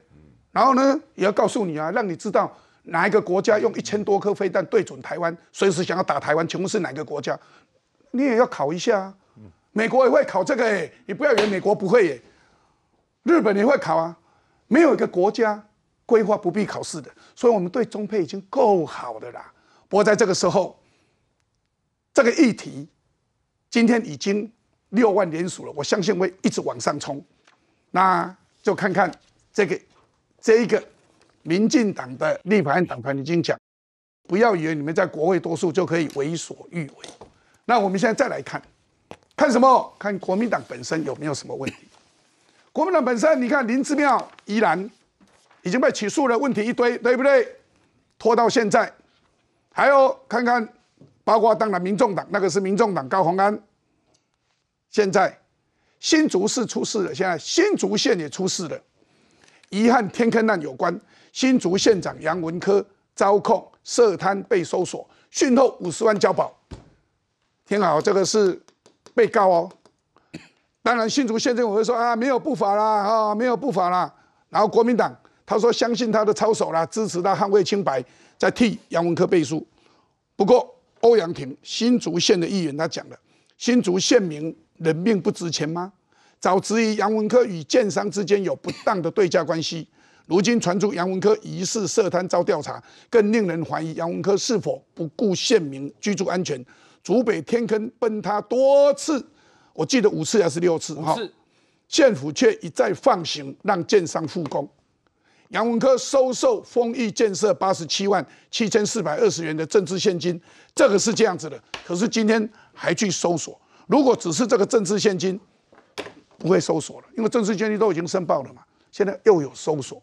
然后呢，也要告诉你啊，让你知道。哪一个国家用一千多颗飞弹对准台湾，随时想要打台湾，请问是哪个国家？你也要考一下，美国也会考这个，你不要以为美国不会，日本也会考啊。没有一个国家规划不必考试的，所以我们对中配已经够好的啦。不过在这个时候，这个议题今天已经六万连署了，我相信会一直往上冲，那就看看这个这一个。民进党的立法院党团已经讲，不要以为你们在国会多数就可以为所欲为。那我们现在再来看，看什么？看国民党本身有没有什么问题？国民党本身，你看林志妙、依然已经被起诉了，问题一堆，对不对？拖到现在，还有看看，包括当然民众党那个是民众党高鸿安，现在新竹市出事了，现在新竹县也出事了。遗憾，天坑案有关新竹县长杨文科遭控涉贪被搜索，讯后五十万交保。听好，这个是被告哦。当然，新竹县政府会说啊，没有不法啦，啊，没有不法啦。然后国民党他说相信他的操守啦，支持他捍卫清白，在替杨文科背书。不过，欧阳婷新竹县的议员他讲了，新竹县民人命不值钱吗？早质疑杨文科与建商之间有不当的对价关系，如今传出杨文科疑似涉贪遭调查，更令人怀疑杨文科是否不顾县民居住安全，竹北天坑崩塌多次，我记得五次还是六次，哈，县府却一再放行让建商复工，杨文科收受丰益建设八十七万七千四百二十元的政治现金，这个是这样子的，可是今天还去搜索，如果只是这个政治现金。不会搜索了，因为正式监历都已经申报了嘛。现在又有搜索，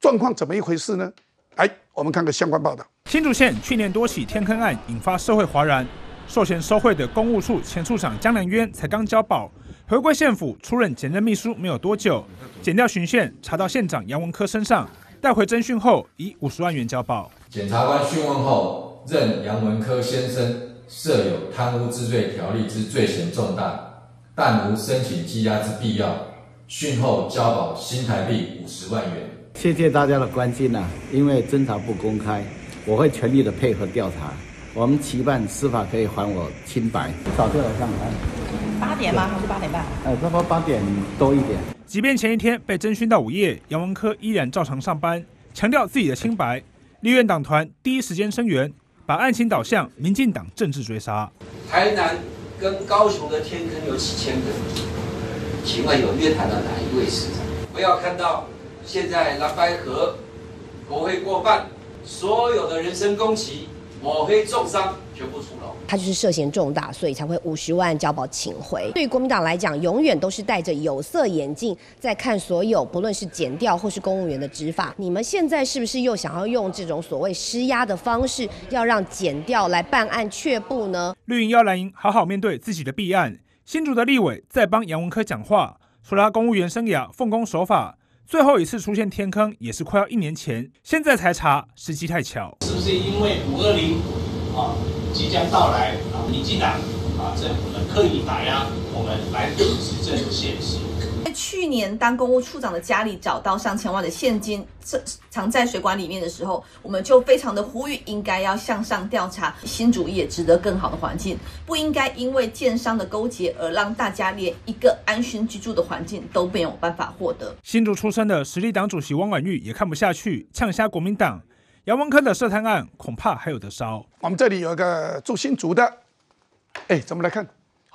状况怎么一回事呢？哎，我们看个相关报道。新竹县去年多起天坑案引发社会哗然，授嫌收贿的公务处前处长江良渊才刚交保，回归县府出任检任秘书没有多久，检调巡线查到县长杨文科身上，带回侦讯后以五十万元交保。检察官讯问后，认杨文科先生涉有贪污治罪条例之罪嫌重大。但无申请羁押之必要，讯后交保新台币五十万元。谢谢大家的关心呐，因为侦查不公开，我会全力的配合调查。我们期办司法可以还我清白。早就来上班，八点吗？还是八点半？哎，不多八点多一点。即便前一天被侦讯到午夜，杨文科依然照常上班，强调自己的清白。立院党团第一时间声援，把案情导向民进党政治追杀。台南。跟高雄的天坑有几千个，请问有约谈到哪一位市长？不要看到现在蓝白合，国会过半，所有的人身攻击，抹黑重伤。他就是涉嫌重大，所以才会五十万交保请回。对国民党来讲，永远都是戴着有色眼镜在看所有，不论是减掉或是公务员的执法。你们现在是不是又想要用这种所谓施压的方式，要让减掉来办案却步呢？绿营要蓝营好好面对自己的弊案。新竹的立委在帮杨文科讲话，说他公务员生涯奉公守法，最后一次出现天坑也是快要一年前，现在才查，时机太巧。是不是因为五二零啊？即将到来啊！民进党啊，政府呢刻意打压，我们来执政的现实。在去年当公务处长的家里找到上千万的现金藏在水管里面的时候，我们就非常的呼吁，应该要向上调查。新竹也值得更好的环境，不应该因为建商的勾结而让大家连一个安心居住的环境都没有办法获得。新竹出生的实力党主席汪婉玉也看不下去，呛瞎国民党。杨文坑的涉贪案恐怕还有的烧。我们这里有一个住新竹的，哎，咱们来看。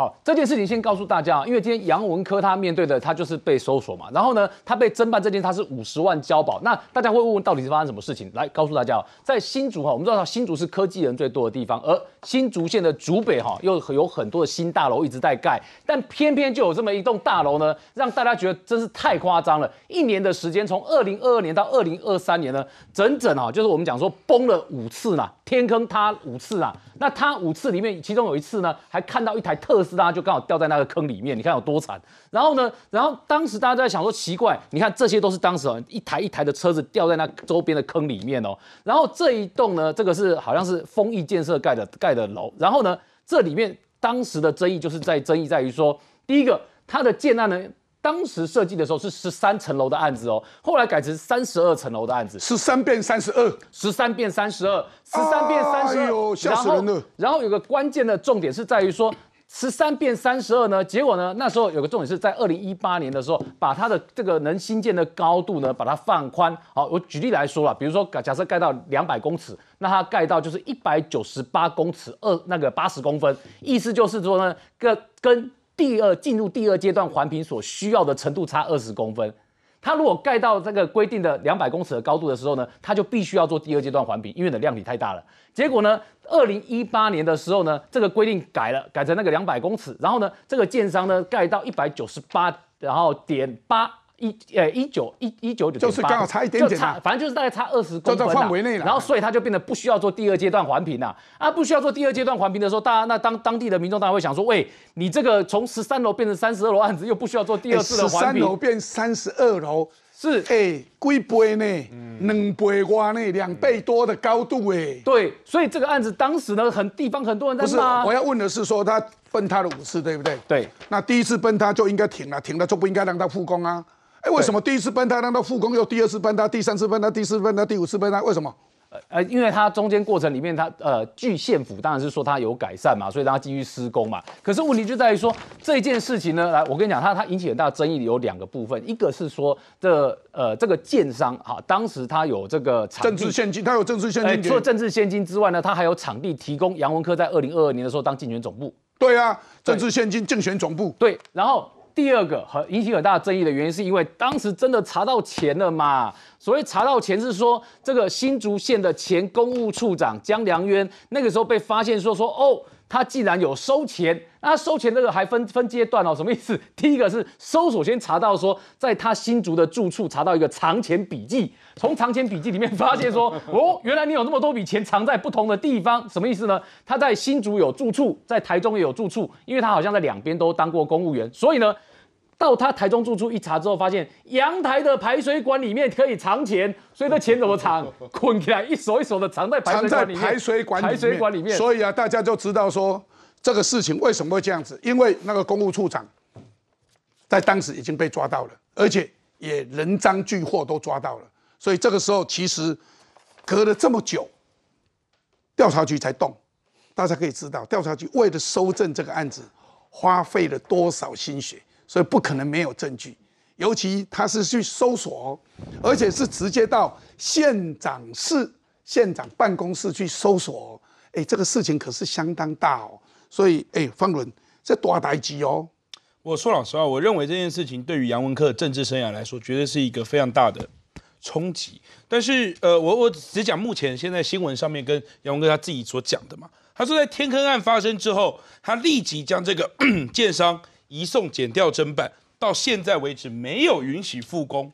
好，这件事情先告诉大家，啊，因为今天杨文科他面对的他就是被搜索嘛，然后呢，他被侦办这件他是五十万交保。那大家会问问到底是发生什么事情？来告诉大家，在新竹哈，我们知道新竹是科技人最多的地方，而新竹县的竹北哈又有很多的新大楼一直在盖，但偏偏就有这么一栋大楼呢，让大家觉得真是太夸张了。一年的时间，从二零二二年到二零二三年呢，整整哈就是我们讲说崩了五次啦，天坑塌五次啦。那塌五次里面，其中有一次呢还看到一台特。大家就刚好掉在那个坑里面，你看有多惨。然后呢，然后当时大家都在想说奇怪，你看这些都是当时一台一台的车子掉在那周边的坑里面哦。然后这一栋呢，这个是好像是丰益建设盖的盖的楼。然后呢，这里面当时的争议就是在争议在于说，第一个它的建案呢，当时设计的时候是十三层楼的案子哦，后来改成三十二层楼的案子，十三变三十二，十三变三十二，十三变三十二，然后然后有个关键的重点是在于说。十三变三十二呢？结果呢？那时候有个重点是在二零一八年的时候，把它的这个能新建的高度呢，把它放宽。好，我举例来说了，比如说假设盖到两百公尺，那它盖到就是一百九十八公尺二那个八十公分，意思就是说呢，跟跟第二进入第二阶段环评所需要的程度差二十公分。它如果盖到这个规定的两百公尺的高度的时候呢，它就必须要做第二阶段环评，因为的量体太大了。结果呢，二零一八年的时候呢，这个规定改了，改成那个两百公尺，然后呢，这个建商呢盖到一百九十八，然后点八。一呃一九一一九九就是刚好差一点，就差反正就是大概差二十公分了，范围内了。然后所以他就变得不需要做第二阶段环评了啊，不需要做第二阶段环评的时候，大家那当当地的民众当然会想说，喂，你这个从十三楼变成三十二楼案子又不需要做第二次的环评，十三楼变三十二楼是哎，贵倍呢，两倍外呢，两倍多的高度哎。对，所以这个案子当时呢，很地方很多人在骂。是，我要问的是说他崩塌了五次，对不对？对，那第一次崩塌就应该停了，停了就不应该让他复工啊。哎，为什么第一次崩塌，等到复工又第二次崩塌，第三次崩塌，第四次崩塌，第五次崩塌？为什么？呃呃，因为它中间过程里面，它呃，据县府当然是说它有改善嘛，所以让它继续施工嘛。可是问题就在于说，这件事情呢，来，我跟你讲，它它引起很大争议有两个部分，一个是说这呃这个建商哈，当时他有这个政治现金，他有政治现金。除了政治现金之外呢，他还有场地提供。杨文科在二零二二年的时候当竞选总部。对啊，政治现金竞选总部。对，然后。第二个和引起很大争议的原因，是因为当时真的查到钱了嘛？所谓查到钱，是说这个新竹县的前公务处长江良渊，那个时候被发现说说哦。他既然有收钱，那收钱这个还分分阶段哦，什么意思？第一个是搜索，先查到说，在他新竹的住处查到一个藏钱笔记，从藏钱笔记里面发现说，哦，原来你有那么多笔钱藏在不同的地方，什么意思呢？他在新竹有住处，在台中也有住处，因为他好像在两边都当过公务员，所以呢。到他台中住处一查之后，发现阳台的排水管里面可以藏钱，所以那钱怎么藏？捆起来，一手一手的藏在排水管里面。藏在排水管里面。所以啊，大家就知道说这个事情为什么会这样子，因为那个公务处长在当时已经被抓到了，而且也人赃俱获都抓到了，所以这个时候其实隔了这么久，调查局才动。大家可以知道，调查局为了收证这个案子，花费了多少心血。所以不可能没有证据，尤其他是去搜索，而且是直接到县长室、县长办公室去搜索，哎，这个事情可是相当大哦。所以，哎，方伦，这多大一级哦？我说老实话，我认为这件事情对于杨文科的政治生涯来说，绝对是一个非常大的冲击。但是，呃，我我只讲目前现在新闻上面跟杨文科他自己所讲的嘛。他说在天坑案发生之后，他立即将这个 建商。移送减掉侦办，到现在为止没有允许复工，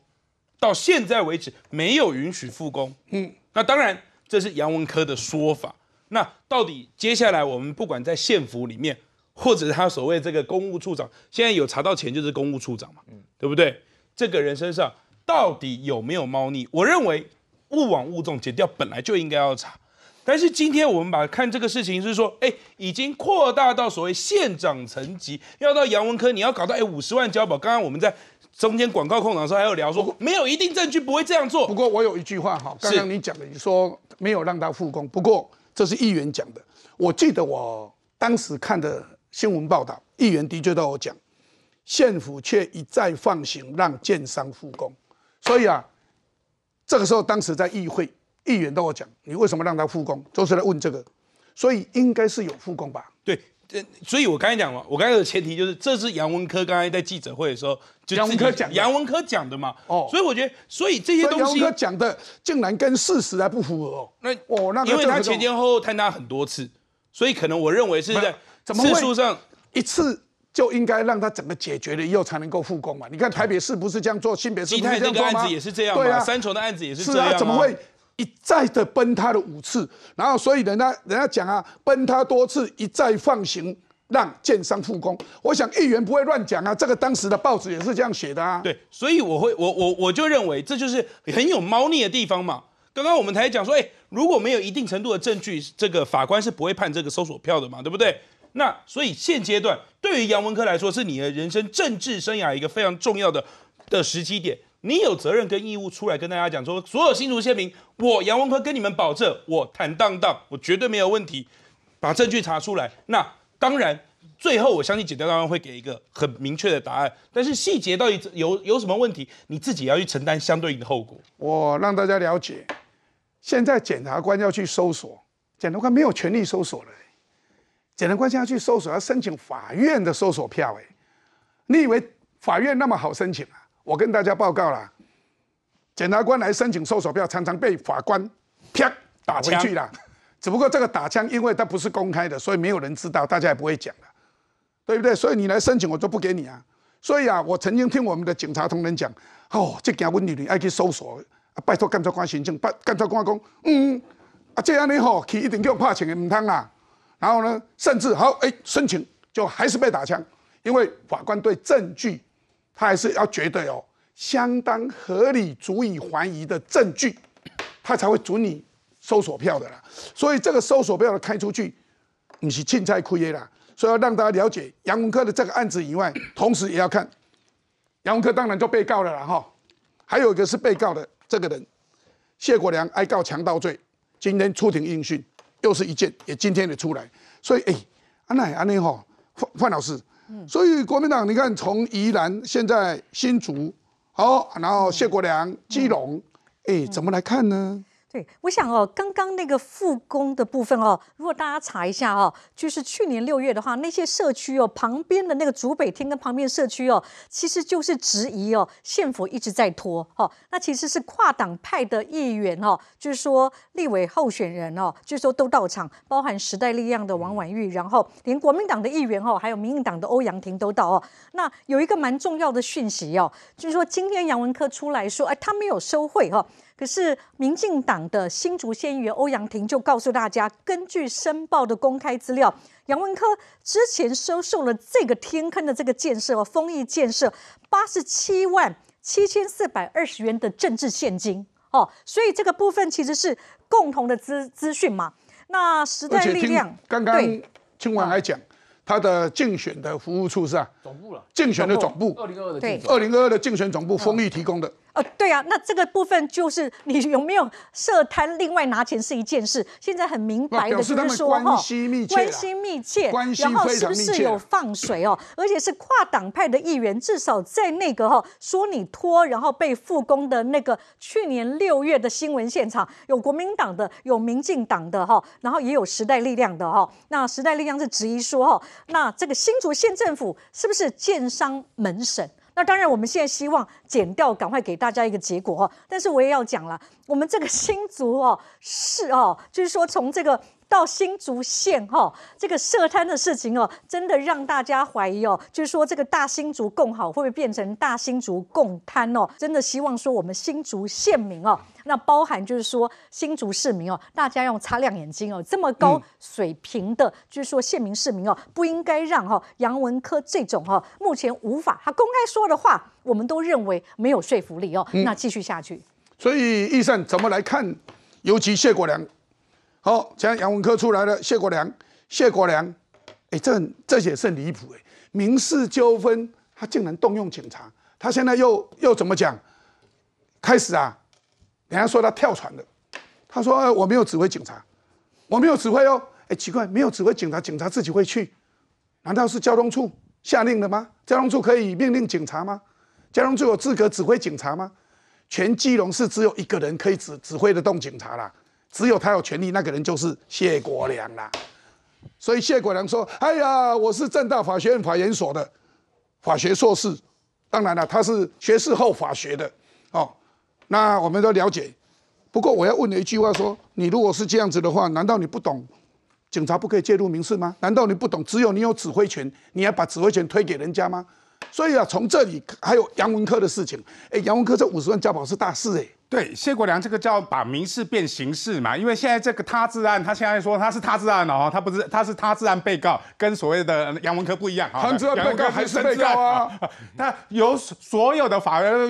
到现在为止没有允许复工。嗯，那当然这是杨文科的说法。那到底接下来我们不管在县府里面，或者是他所谓这个公务处长，现在有查到钱就是公务处长嘛？嗯，对不对？这个人身上到底有没有猫腻？我认为勿往勿重减掉，本来就应该要查。但是今天我们把看这个事情，是说，哎，已经扩大到所谓县长层级，要到杨文科，你要搞到哎五十万交保。刚刚我们在中间广告控场的时候还有聊说，没有一定证据不会这样做。不过我有一句话哈，刚刚你讲的你说没有让他复工，不过这是议员讲的。我记得我当时看的新闻报道，议员的确都我讲，县府却一再放行让建商复工，所以啊，这个时候当时在议会。议员都有讲，你为什么让他复工？都是来问这个，所以应该是有复工吧？对，所以我刚才讲了，我刚才的前提就是这是杨文科刚才在记者会说，杨文科讲，杨文科讲的嘛。哦，所以我觉得，所以这些东西讲的竟然跟事实还不符合。那哦，那因为他前前后后探他很多次，所以可能我认为是在次数上一次就应该让他整个解决了以后才能够复工嘛。你看台北市不是这样做，新北市不是这样做吗？对啊，三重的案子也是这样。是啊，怎么会？一再的崩塌了五次，然后所以人家人家讲啊，崩塌多次，一再放行让建商复工。我想议员不会乱讲啊，这个当时的报纸也是这样写的啊。对，所以我会我我我就认为这就是很有猫腻的地方嘛。刚刚我们才讲说，哎，如果没有一定程度的证据，这个法官是不会判这个搜索票的嘛，对不对？那所以现阶段对于杨文科来说，是你的人生政治生涯一个非常重要的的时机点。你有责任跟义务出来跟大家讲说，所有新竹县民，我杨文科跟你们保证，我坦荡荡，我绝对没有问题，把证据查出来。那当然，最后我相信检察官会给一个很明确的答案，但是细节到底有有什么问题，你自己要去承担相对应的后果。我让大家了解，现在检察官要去搜索，检察官没有权利搜索了，检察官现在去搜索要申请法院的搜索票哎，你以为法院那么好申请啊？我跟大家报告啦，检察官来申请搜索票，常常被法官啪打回去了。只不过这个打枪，因为它不是公开的，所以没有人知道，大家也不会讲了，对不对？所以你来申请，我就不给你啊。所以啊，我曾经听我们的警察同仁讲，哦，这件我女你爱去搜索，啊，拜托干察官行政，拜干察官讲，嗯，啊这样你哦，去一定叫怕请的，唔通啦。然后呢，甚至好诶，申请就还是被打枪，因为法官对证据。他还是要觉得有相当合理、足以怀疑的证据，他才会准你搜索票的啦。所以这个搜索票的开出去，你是净在亏啦。所以要让大家了解杨文科的这个案子以外，同时也要看杨文科当然就被告了啦哈，还有一个是被告的这个人谢国良，挨告强盗罪，今天出庭应讯，又是一件也今天的出来。所以哎，阿奶阿奶哈，范范老师。所以国民党，你看从宜兰现在新竹，好，然后谢国梁、基隆，哎，怎么来看呢？我想哦，刚刚那个复工的部分哦，如果大家查一下哦，就是去年六月的话，那些社区哦，旁边的那个竹北厅跟旁边社区哦，其实就是质疑哦，县府一直在拖哦，那其实是跨党派的议员哦，就是说立委候选人哦，据说都到场，包含时代力量的王婉玉，然后连国民党的议员哦，还有民进党的欧阳婷都到哦。那有一个蛮重要的讯息哦，就是说今天杨文科出来说，哎，他没有收贿哈。可是，民进党的新竹县议员欧阳婷就告诉大家，根据申报的公开资料，杨文科之前收受了这个天坑的这个建设丰益建设八十七万七千四百二十元的政治现金哦，所以这个部分其实是共同的资资讯嘛。那时代力量刚刚听完来讲，他的竞选的服务处是啊，总部了。竞选的总部。二零二二的竞选。二零二二的竞选总部丰益提供的。呃，对啊，那这个部分就是你有没有设摊，另外拿钱是一件事。现在很明白的就是说哈，关系密切，关系密切，然后不是有放水哦，而且是跨党派的议员，至少在那个哈说你拖，然后被复工的那个去年六月的新闻现场，有国民党的，有民进党的哈，然后也有时代力量的哈。那时代力量是质疑说哈，那这个新竹县政府是不是建商门神？那当然，我们现在希望减掉，赶快给大家一个结果。但是我也要讲了，我们这个新竹哦，是哦，就是说从这个。到新竹县哈，这个设摊的事情哦，真的让大家怀疑哦。就是说，这个大新竹共好会不会变成大新竹共摊哦？真的希望说我们新竹县民哦，那包含就是说新竹市民哦，大家要擦亮眼睛哦。这么高水平的，就是说县民市民哦，不应该让哈杨文科这种哈目前无法他公开说的话，我们都认为没有说服力哦。那继续下去。所以，医生怎么来看？尤其谢国良好，现在杨文科出来了，谢国良，谢国良，哎，这这些是离谱哎，民事纠纷他竟然动用警察，他现在又又怎么讲？开始啊，人家说他跳船了，他说我没有指挥警察，我没有指挥哦，哎，奇怪，没有指挥警察，警察自己会去，难道是交通处下令的吗？交通处可以命令警察吗？交通处有资格指挥警察吗？全基隆市只有一个人可以指指挥得动警察啦。只有他有权利，那个人就是谢国良啦。所以谢国良说：“哎呀，我是正大法学院法研所的法学硕士，当然了，他是学士后法学的哦。那我们都了解。不过我要问你一句话：说你如果是这样子的话，难道你不懂警察不可以介入民事吗？难道你不懂只有你有指挥权，你还把指挥权推给人家吗？所以啊，从这里还有杨文科的事情，哎，杨文科这五十万家宝是大事哎。”对谢国良这个叫把民事变刑事嘛，因为现在这个他治案，他现在说他是他治案了哈，他不是他是他治案被告，跟所谓的杨文科不一样，他治案被告还是被告啊。他有所有的法呃，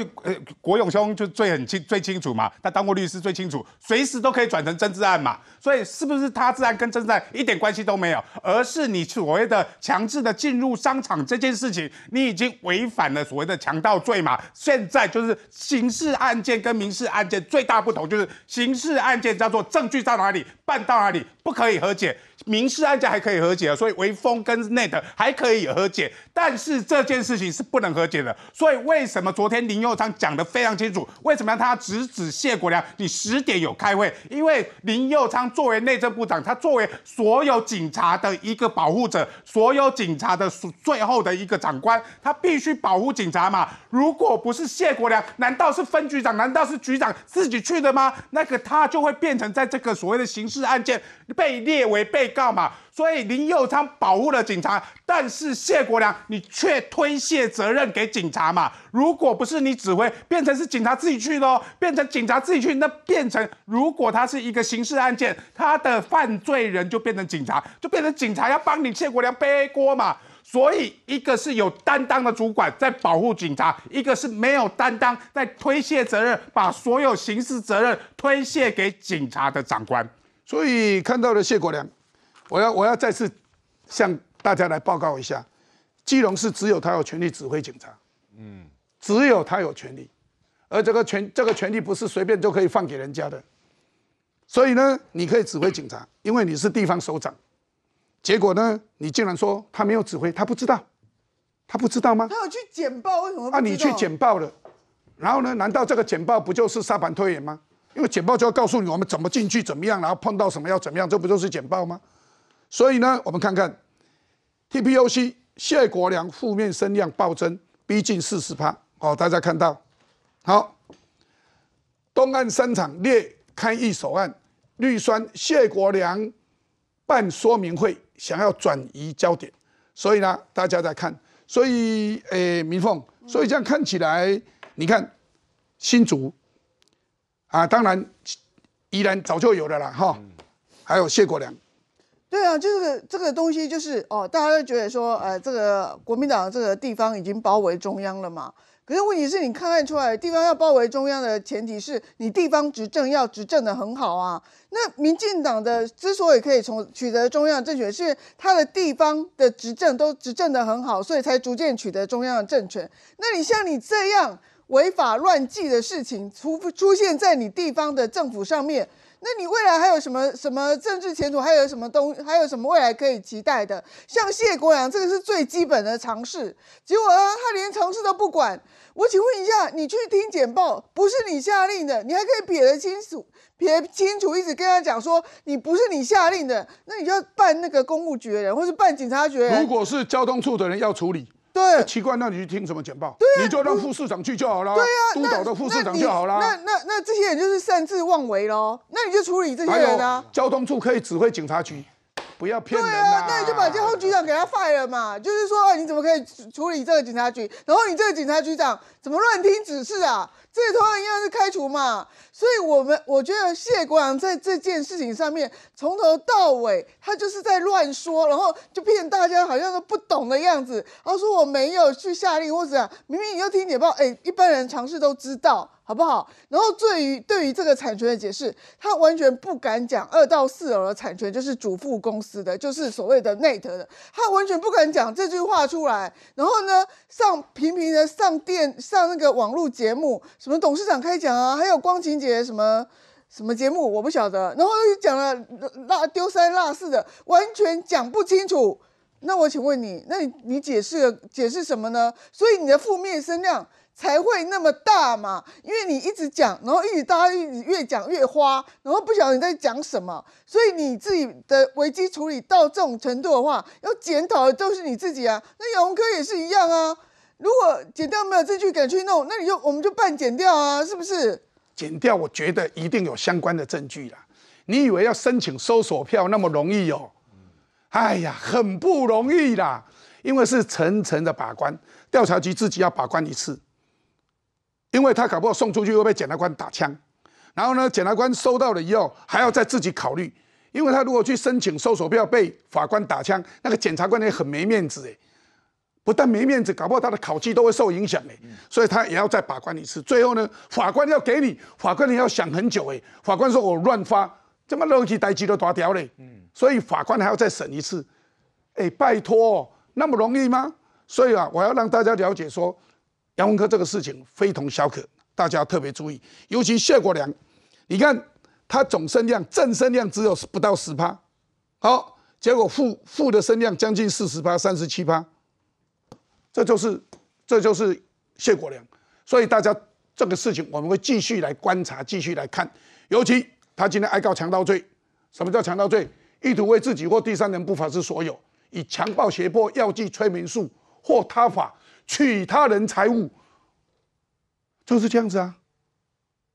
国勇兄就最很清最清楚嘛，他当过律师最清楚，随时都可以转成真治案嘛。所以是不是他治案跟真治执一点关系都没有，而是你所谓的强制的进入商场这件事情，你已经违反了所谓的强盗罪嘛。现在就是刑事案件跟民事。案件最大不同就是刑事案件叫做证据在哪里，办到哪里不可以和解，民事案件还可以和解，所以维风跟内特还可以和解，但是这件事情是不能和解的。所以为什么昨天林佑昌讲的非常清楚？为什么他直指谢国良？你十点有开会，因为林佑昌作为内政部长，他作为所有警察的一个保护者，所有警察的最后的一个长官，他必须保护警察嘛。如果不是谢国良，难道是分局长？难道是局？局长自己去的吗？那个他就会变成在这个所谓的刑事案件被列为被告嘛。所以林佑昌保护了警察，但是谢国良你却推卸责任给警察嘛。如果不是你指挥，变成是警察自己去哦，变成警察自己去，那变成如果他是一个刑事案件，他的犯罪人就变成警察，就变成警察要帮你谢国良背锅嘛。所以，一个是有担当的主管在保护警察，一个是没有担当在推卸责任，把所有刑事责任推卸给警察的长官。所以，看到了谢国良，我要我要再次向大家来报告一下，基隆是只有他有权利指挥警察，嗯，只有他有权利，而这个权这个权利不是随便就可以放给人家的。所以呢，你可以指挥警察，因为你是地方首长。结果呢？你竟然说他没有指挥，他不知道，他不知道吗？他有去简报，为什么？啊，你去简报了，然后呢？难道这个简报不就是沙盘推演吗？因为简报就要告诉你我们怎么进去，怎么样，然后碰到什么要怎么样，这不就是简报吗？所以呢，我们看看 t p o c 谢国良负面声量暴增，逼近四十趴。哦，大家看到，好，东岸三厂列开一手案，绿酸谢国良办说明会。想要转移焦点，所以呢，大家在看，所以，诶，民凤，所以这样看起来，你看，新竹，啊，当然依然早就有的啦，哈，还有谢国良。对啊，就是这个东西就是哦，大家都觉得说，呃，这个国民党这个地方已经包围中央了嘛。可是问题是，你看看出来，地方要包围中央的前提是你地方执政要执政的很好啊。那民进党的之所以可以从取得中央政权，是他的地方的执政都执政的很好，所以才逐渐取得中央的政权。那你像你这样违法乱纪的事情，出出现在你地方的政府上面。那你未来还有什么什么政治前途？还有什么东？还有什么未来可以期待的？像谢国良，这个是最基本的尝试。结果啊，他连尝试都不管。我请问一下，你去听简报，不是你下令的，你还可以撇得清楚，撇清楚，一直跟他讲说，你不是你下令的，那你就要办那个公务局的人，或是办警察局。如果是交通处的人要处理。对，奇怪，那你去听什么简报？对，你就让副市长去就好了。对啊，督导的副市长就好了。那那那这些人就是擅自妄为喽，那你就处理这些人啊。交通处可以指挥警察局，不要骗人。对啊，那你就把交通局长给他废了嘛。就是说，你怎么可以处理这个警察局？然后你这个警察局长怎么乱听指示啊？所以同样一样是开除嘛，所以我们我觉得谢国梁在这件事情上面从头到尾他就是在乱说，然后就骗大家好像都不懂的样子，然后说我没有去下令或者明明你就听解报，哎，一般人尝试都知道，好不好？然后对于对于这个产权的解释，他完全不敢讲二到四楼的产权就是主妇公司的，就是所谓的内德的，他完全不敢讲这句话出来。然后呢，上频频的上电上那个网络节目。什么董事长开讲啊？还有光情节什么什么节目我不晓得。然后又讲了落丢三落四的，完全讲不清楚。那我请问你，那你你解释解释什么呢？所以你的负面声量才会那么大嘛？因为你一直讲，然后一直大家一直越讲越花，然后不晓得你在讲什么。所以你自己的危机处理到这种程度的话，要检讨的都是你自己啊。那杨科也是一样啊。如果剪掉没有证据敢去弄，那你就我们就办剪掉啊，是不是？剪掉，我觉得一定有相关的证据啦。你以为要申请搜索票那么容易哦？哎呀，很不容易啦，因为是层层的把关，调查局自己要把关一次，因为他搞不好送出去会被检察官打枪，然后呢，检察官收到了以后还要再自己考虑，因为他如果去申请搜索票被法官打枪，那个检察官也很没面子哎。不但没面子，搞不好他的考绩都会受影响哎，所以他也要再把关一次。最后呢，法官要给你，法官你要想很久哎。法官说我乱发，怎么东西待机都打掉嘞，嗯，所以法官还要再审一次。哎，拜托，那么容易吗？所以啊，我要让大家了解说，杨文科这个事情非同小可，大家特别注意。尤其谢国良，你看他总身量、正身量只有不到十趴，好，结果负负的身量将近四十趴、三十七趴。这就是，这就是谢国良。所以大家这个事情我们会继续来观察，继续来看。尤其他今天挨告强盗罪，什么叫强盗罪？意图为自己或第三人不法之所有，以强暴胁迫、药剂、催眠术或他法取他人财物，就是这样子啊。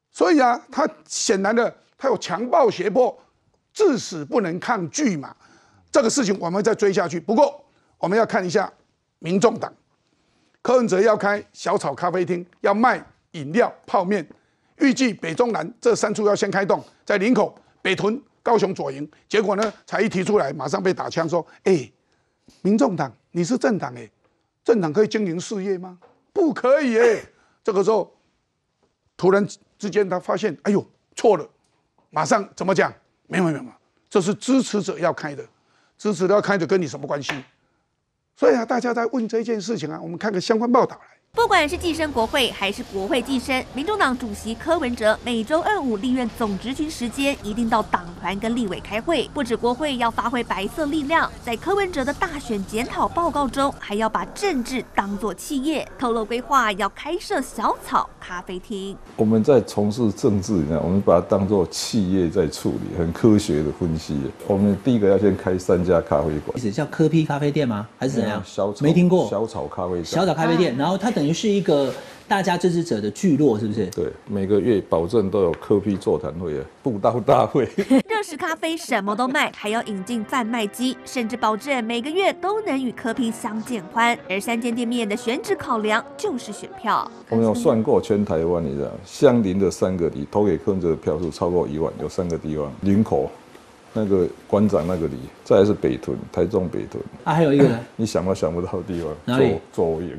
所以啊，他显然的，他有强暴胁迫，致使不能抗拒嘛。这个事情我们再追下去。不过我们要看一下民众党。柯文哲要开小炒咖啡厅，要卖饮料、泡面，预计北中南这三处要先开动，在林口、北屯、高雄左营。结果呢，才一提出来，马上被打枪说：“哎，民众党，你是政党哎，政党可以经营事业吗？不可以哎。”这个时候，突然之间他发现：“哎呦，错了！”马上怎么讲？“没有没有，这是支持者要开的，支持者要开的，跟你什么关系？”所以啊，大家在问这件事情啊，我们看个相关报道来。不管是寄生国会还是国会寄生，民众党主席柯文哲每周二五立院总执勤时间一定到党团跟立委开会。不止国会要发挥白色力量，在柯文哲的大选检讨报告中，还要把政治当作企业，透露规划要开设小草咖啡厅。我们在从事政治，里面，我们把它当作企业在处理，很科学的分析。我们第一个要先开三家咖啡馆，意思叫科批咖啡店吗？还是怎样？小草没听过小草咖啡小草咖啡店，然后他等。等于是一个大家支持者的聚落，是不是？对，每个月保证都有科批座谈会、布道大会。热食咖啡什么都卖，还要引进贩卖机，甚至保证每个月都能与科批相见欢。而三间店面的选址考量就是选票。我们有算过全台湾，你知道，相邻的三个地投给柯恩的票数超过一万，有三个地方：林口。那个馆长那个里，再是北屯、台中北屯啊，还有一个人，你想都想不到的地方，左左营、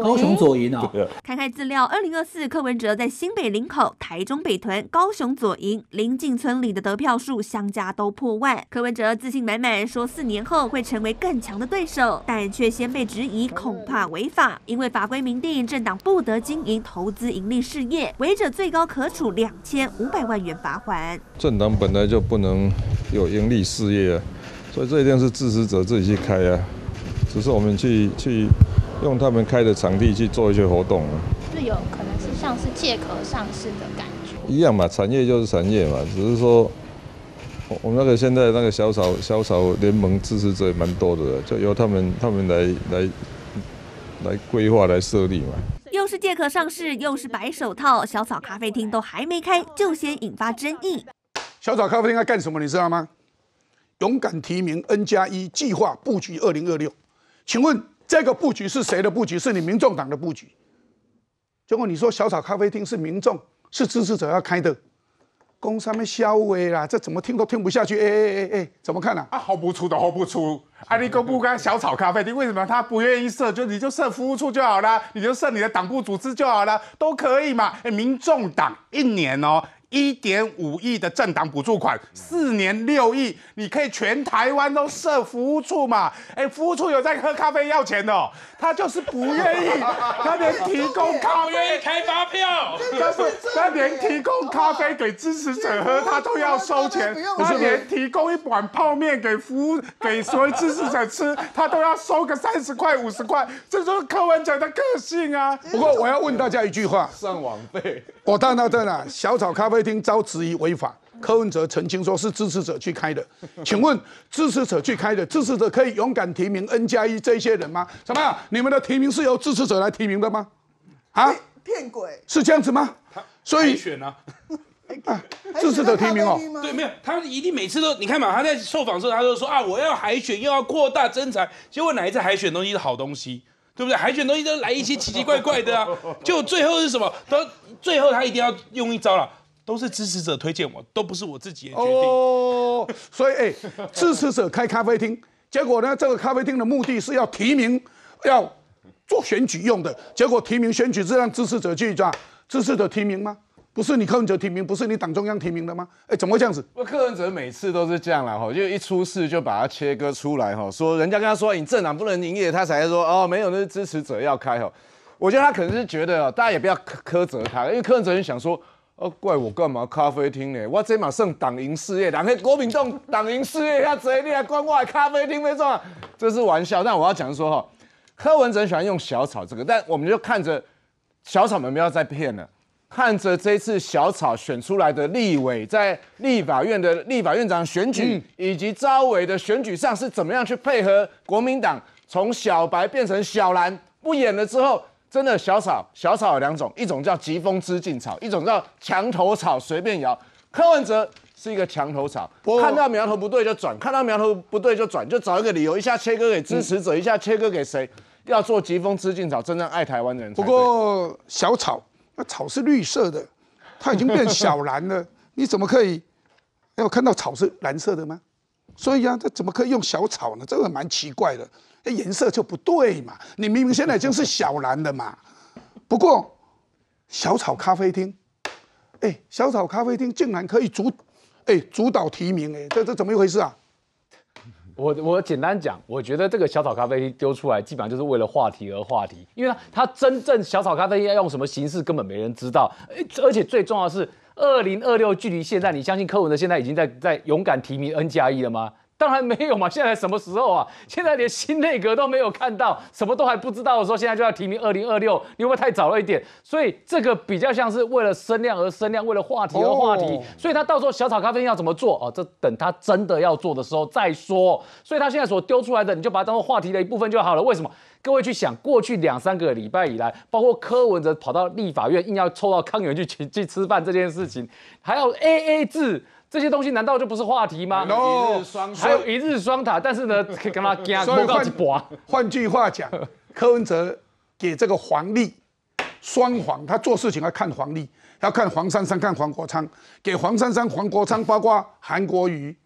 高雄左营啊，看看资料，二零二四柯文哲在新北林口、台中北屯、高雄左营临近村里的得票数相加都破万，柯文哲自信满满，说四年后会成为更强的对手，但却先被质疑恐怕违法，因为法规明定政党不得经营投资盈利事业，违者最高可处两千五百万元罚款。政党本来就不能。有盈利事业啊，所以这一定是自私者自己去开啊，只是我们去去用他们开的场地去做一些活动，啊。是有可能是像是借壳上市的感觉，一样嘛，产业就是产业嘛，只是说，我我们那个现在那个小草小草联盟支持者蛮多的，就由他们他们来来来规划来设立嘛。又是借壳上市，又是白手套，小草咖啡厅都还没开，就先引发争议。小草咖啡厅要干什么？你知道吗？勇敢提名 N 加一计划布局二零二六，请问这个布局是谁的布局？是你民众党的布局？结果你说小草咖啡厅是民众是支持者要开的，工商们消委啦，这怎么听都听不下去。哎哎哎哎怎么看呢？啊，hold 不出的 hold 不出，阿里公关小草咖啡厅为什么他不愿意设？就你就设服务处就好了，你就设你的党部组织就好了，都可以嘛。民众党一年哦。一点五亿的政党补助款，四年六亿，你可以全台湾都设服务处嘛？哎，服务处有在喝咖啡要钱哦，他就是不愿意，他连提供咖啡开发票，他是他连提供咖啡给支持者喝，他都要收钱，他连提供一碗泡面给服务给所有支持者吃，他都要收个三十块五十块，这是柯文哲的个性啊。不过我要问大家一句话，上网费。我刚刚在哪？小草咖啡厅遭质疑违法，柯文哲澄清说是支持者去开的。请问支持者去开的，支持者可以勇敢提名 N 加一这些人吗？什么？你们的提名是由支持者来提名的吗？啊，骗鬼！是这样子吗？所以选啊，支持者提名哦，对，没有，他一定每次都你看嘛，他在受访时他就说啊，我要海选，又要扩大增才，结果哪一次海选东西是好东西？对不对？海选东西都来一些奇奇怪怪的啊！就最后是什么？都最后他一定要用一招了，都是支持者推荐我，都不是我自己的决定。所以哎，支持者开咖啡厅，结果呢？这个咖啡厅的目的是要提名，要做选举用的。结果提名选举是让支持者去抓支持者提名吗？不是你柯文哲提名，不是你党中央提名的吗？哎，怎么会这样子？不，柯文哲每次都是这样了哈，就一出事就把他切割出来哈，说人家跟他说你政党不能营业，他才说哦没有，那是支持者要开哈。我觉得他可能是觉得大家也不要苛苛责他，因为柯文哲想说，哦怪我干嘛咖啡厅呢？我最马上党营事业，两个国民党营事业要谁？你还关我的咖啡厅没错，这是玩笑。但我要讲说哈，柯文哲喜欢用小草这个，但我们就看着小草们不要再骗了。看着这次小草选出来的立委，在立法院的立法院长选举以及招委的选举上，是怎么样去配合国民党从小白变成小蓝？不演了之后，真的小草，小草有两种，一种叫疾风知劲草，一种叫墙头草随便摇。柯文哲是一个墙头草，看到苗头不对就转，看到苗头不对就转，就找一个理由一下切割给支持者，一下切割给谁？要做疾风知劲草，真正爱台湾的人。不过小草。那草是绿色的，它已经变小蓝了，你怎么可以？有看到草是蓝色的吗？所以呀，这怎么可以用小草呢？这个蛮奇怪的，那颜色就不对嘛。你明明现在已经是小蓝的嘛。不过，小草咖啡厅，哎，小草咖啡厅竟然可以主，哎，主导提名，哎，这这怎么一回事啊？我我简单讲，我觉得这个小草咖啡丢出来，基本上就是为了话题而话题，因为它真正小草咖啡要用什么形式，根本没人知道。而且最重要的是，二零二六距离现在，你相信柯文哲现在已经在在勇敢提名 N 加一了吗？当然没有嘛！现在什么时候啊？现在连新内阁都没有看到，什么都还不知道，的候，现在就要提名二零二六，会不会太早了一点？所以这个比较像是为了声量而声量，为了话题而话题。所以他到时候小草咖啡要怎么做啊？这等他真的要做的时候再说。所以他现在所丢出来的，你就把它当做话题的一部分就好了。为什么？各位去想，过去两三个礼拜以来，包括柯文哲跑到立法院硬要抽到康园去去吃饭这件事情，还要 A A 制。这些东西难道就不是话题吗？no，还有一日双塔，但是呢，可以跟他讲。所以换换句话讲，柯文哲给这个黄历双黄，他做事情要看黄历，要看黄珊珊，看黄国昌，给黄珊珊、黄国昌包括韩国瑜，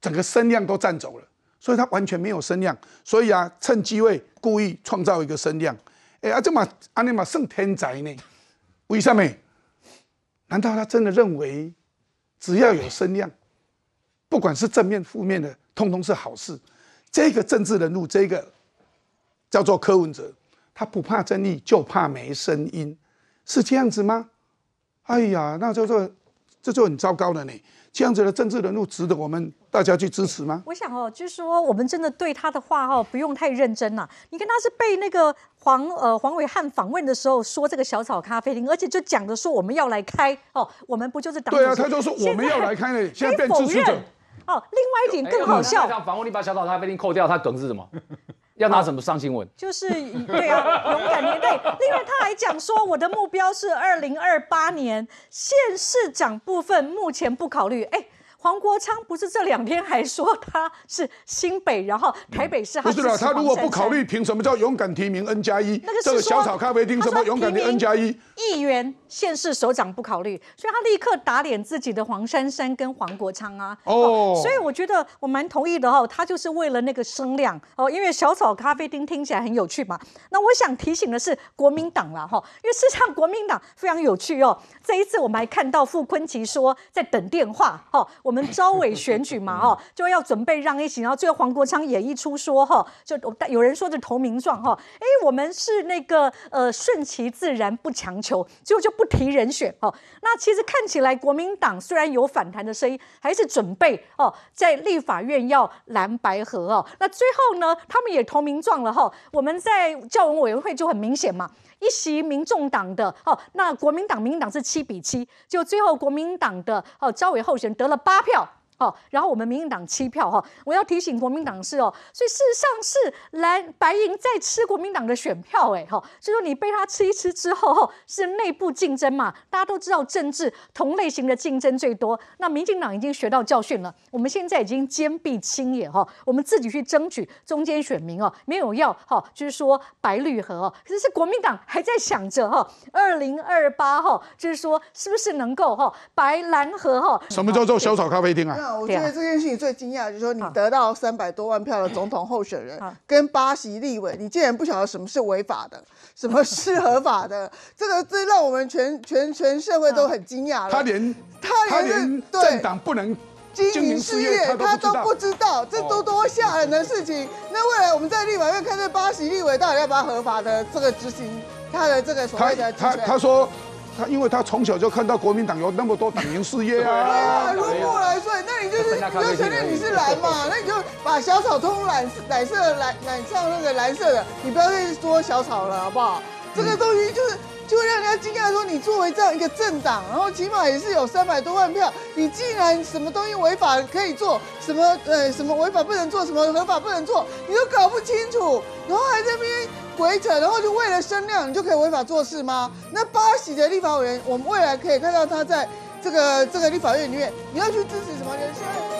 整个声量都占走了，所以他完全没有声量，所以啊，趁机会故意创造一个声量。哎，啊，这么安尼马胜天宅呢？为什么？难道他真的认为？只要有声量，不管是正面负面的，通通是好事。这个政治人物，这个叫做柯文哲，他不怕争议，就怕没声音，是这样子吗？哎呀，那叫做这就很糟糕了呢。这样子的政治人物值得我们大家去支持吗？我想哦，就是说我们真的对他的话哦不用太认真了。你跟他是被那个黄呃黄伟汉访问的时候说这个小草咖啡厅，而且就讲的说我们要来开哦，我们不就是党？对啊，他就说我们要来开呢，现在变支持者。哦，另外一点更好笑。访问你把小草咖啡厅扣掉，他梗是什么？要拿什么上新闻？就是对啊，勇敢面对。另外他还讲说，我的目标是二零二八年县市长部分，目前不考虑。哎，黄国昌不是这两天还说他是新北，然后台北市，不是了。他如果不考虑，凭什么叫勇敢提名 N 加一？那个是啡厅什么勇敢的 N 加一议员？县市首长不考虑，所以他立刻打脸自己的黄珊珊跟黄国昌啊。哦，所以我觉得我蛮同意的哦，他就是为了那个声量哦，因为小草咖啡厅听起来很有趣嘛。那我想提醒的是国民党了哈，因为事实上国民党非常有趣哦。这一次我们还看到傅昆奇说在等电话哈，我们招委选举嘛哦，就要准备让一席。然后最后黄国昌也一出说哈，就有人说这投名状哈，哎，我们是那个呃顺其自然不强求，最果就不。提人选哦，那其实看起来国民党虽然有反弹的声音，还是准备哦，在立法院要蓝白合哦。那最后呢，他们也投名状了哈。我们在教文委员会就很明显嘛，一席民众党的哦，那国民党、民党是七比七，就最后国民党的哦，招委候选得了八票。哦，然后我们民进党七票哈，我要提醒国民党是哦，所以事实上是蓝白银在吃国民党的选票哎哈，所以说你被他吃一吃之后哈，是内部竞争嘛，大家都知道政治同类型的竞争最多，那民进党已经学到教训了，我们现在已经坚壁清野哈，我们自己去争取中间选民哦，没有要哈，就是说白绿哦，可是国民党还在想着哈，二零二八哈，就是说是不是能够哈，白蓝河哈，什么叫做小草咖啡厅啊？我觉得这件事情最惊讶就是说，你得到三百多万票的总统候选人，跟巴西立委，你竟然不晓得什么是违法的，什么是合法的，这个最让我们全全全社会都很惊讶了。他连他连政党不能经营事业，他都不知道，这都多吓人的事情。那未来我们在立法院看这巴西立委到底要不要合法的这个执行他的这个所谓的？他他他说。他因为他从小就看到国民党有那么多党员事业啊，如果来说，那你就是你就承认你是蓝嘛？那你就把小草通染染色染染上那个蓝色的，你不要再说小草了好不好？这个东西就是。就会让人家惊讶说，你作为这样一个政党，然后起码也是有三百多万票，你竟然什么东西违法可以做，什么呃什么违法不能做，什么合法不能做，你都搞不清楚，然后还在那边鬼扯，然后就为了声量，你就可以违法做事吗？那巴西的立法委员，我们未来可以看到他在这个这个立法院里面，你要去支持什么人？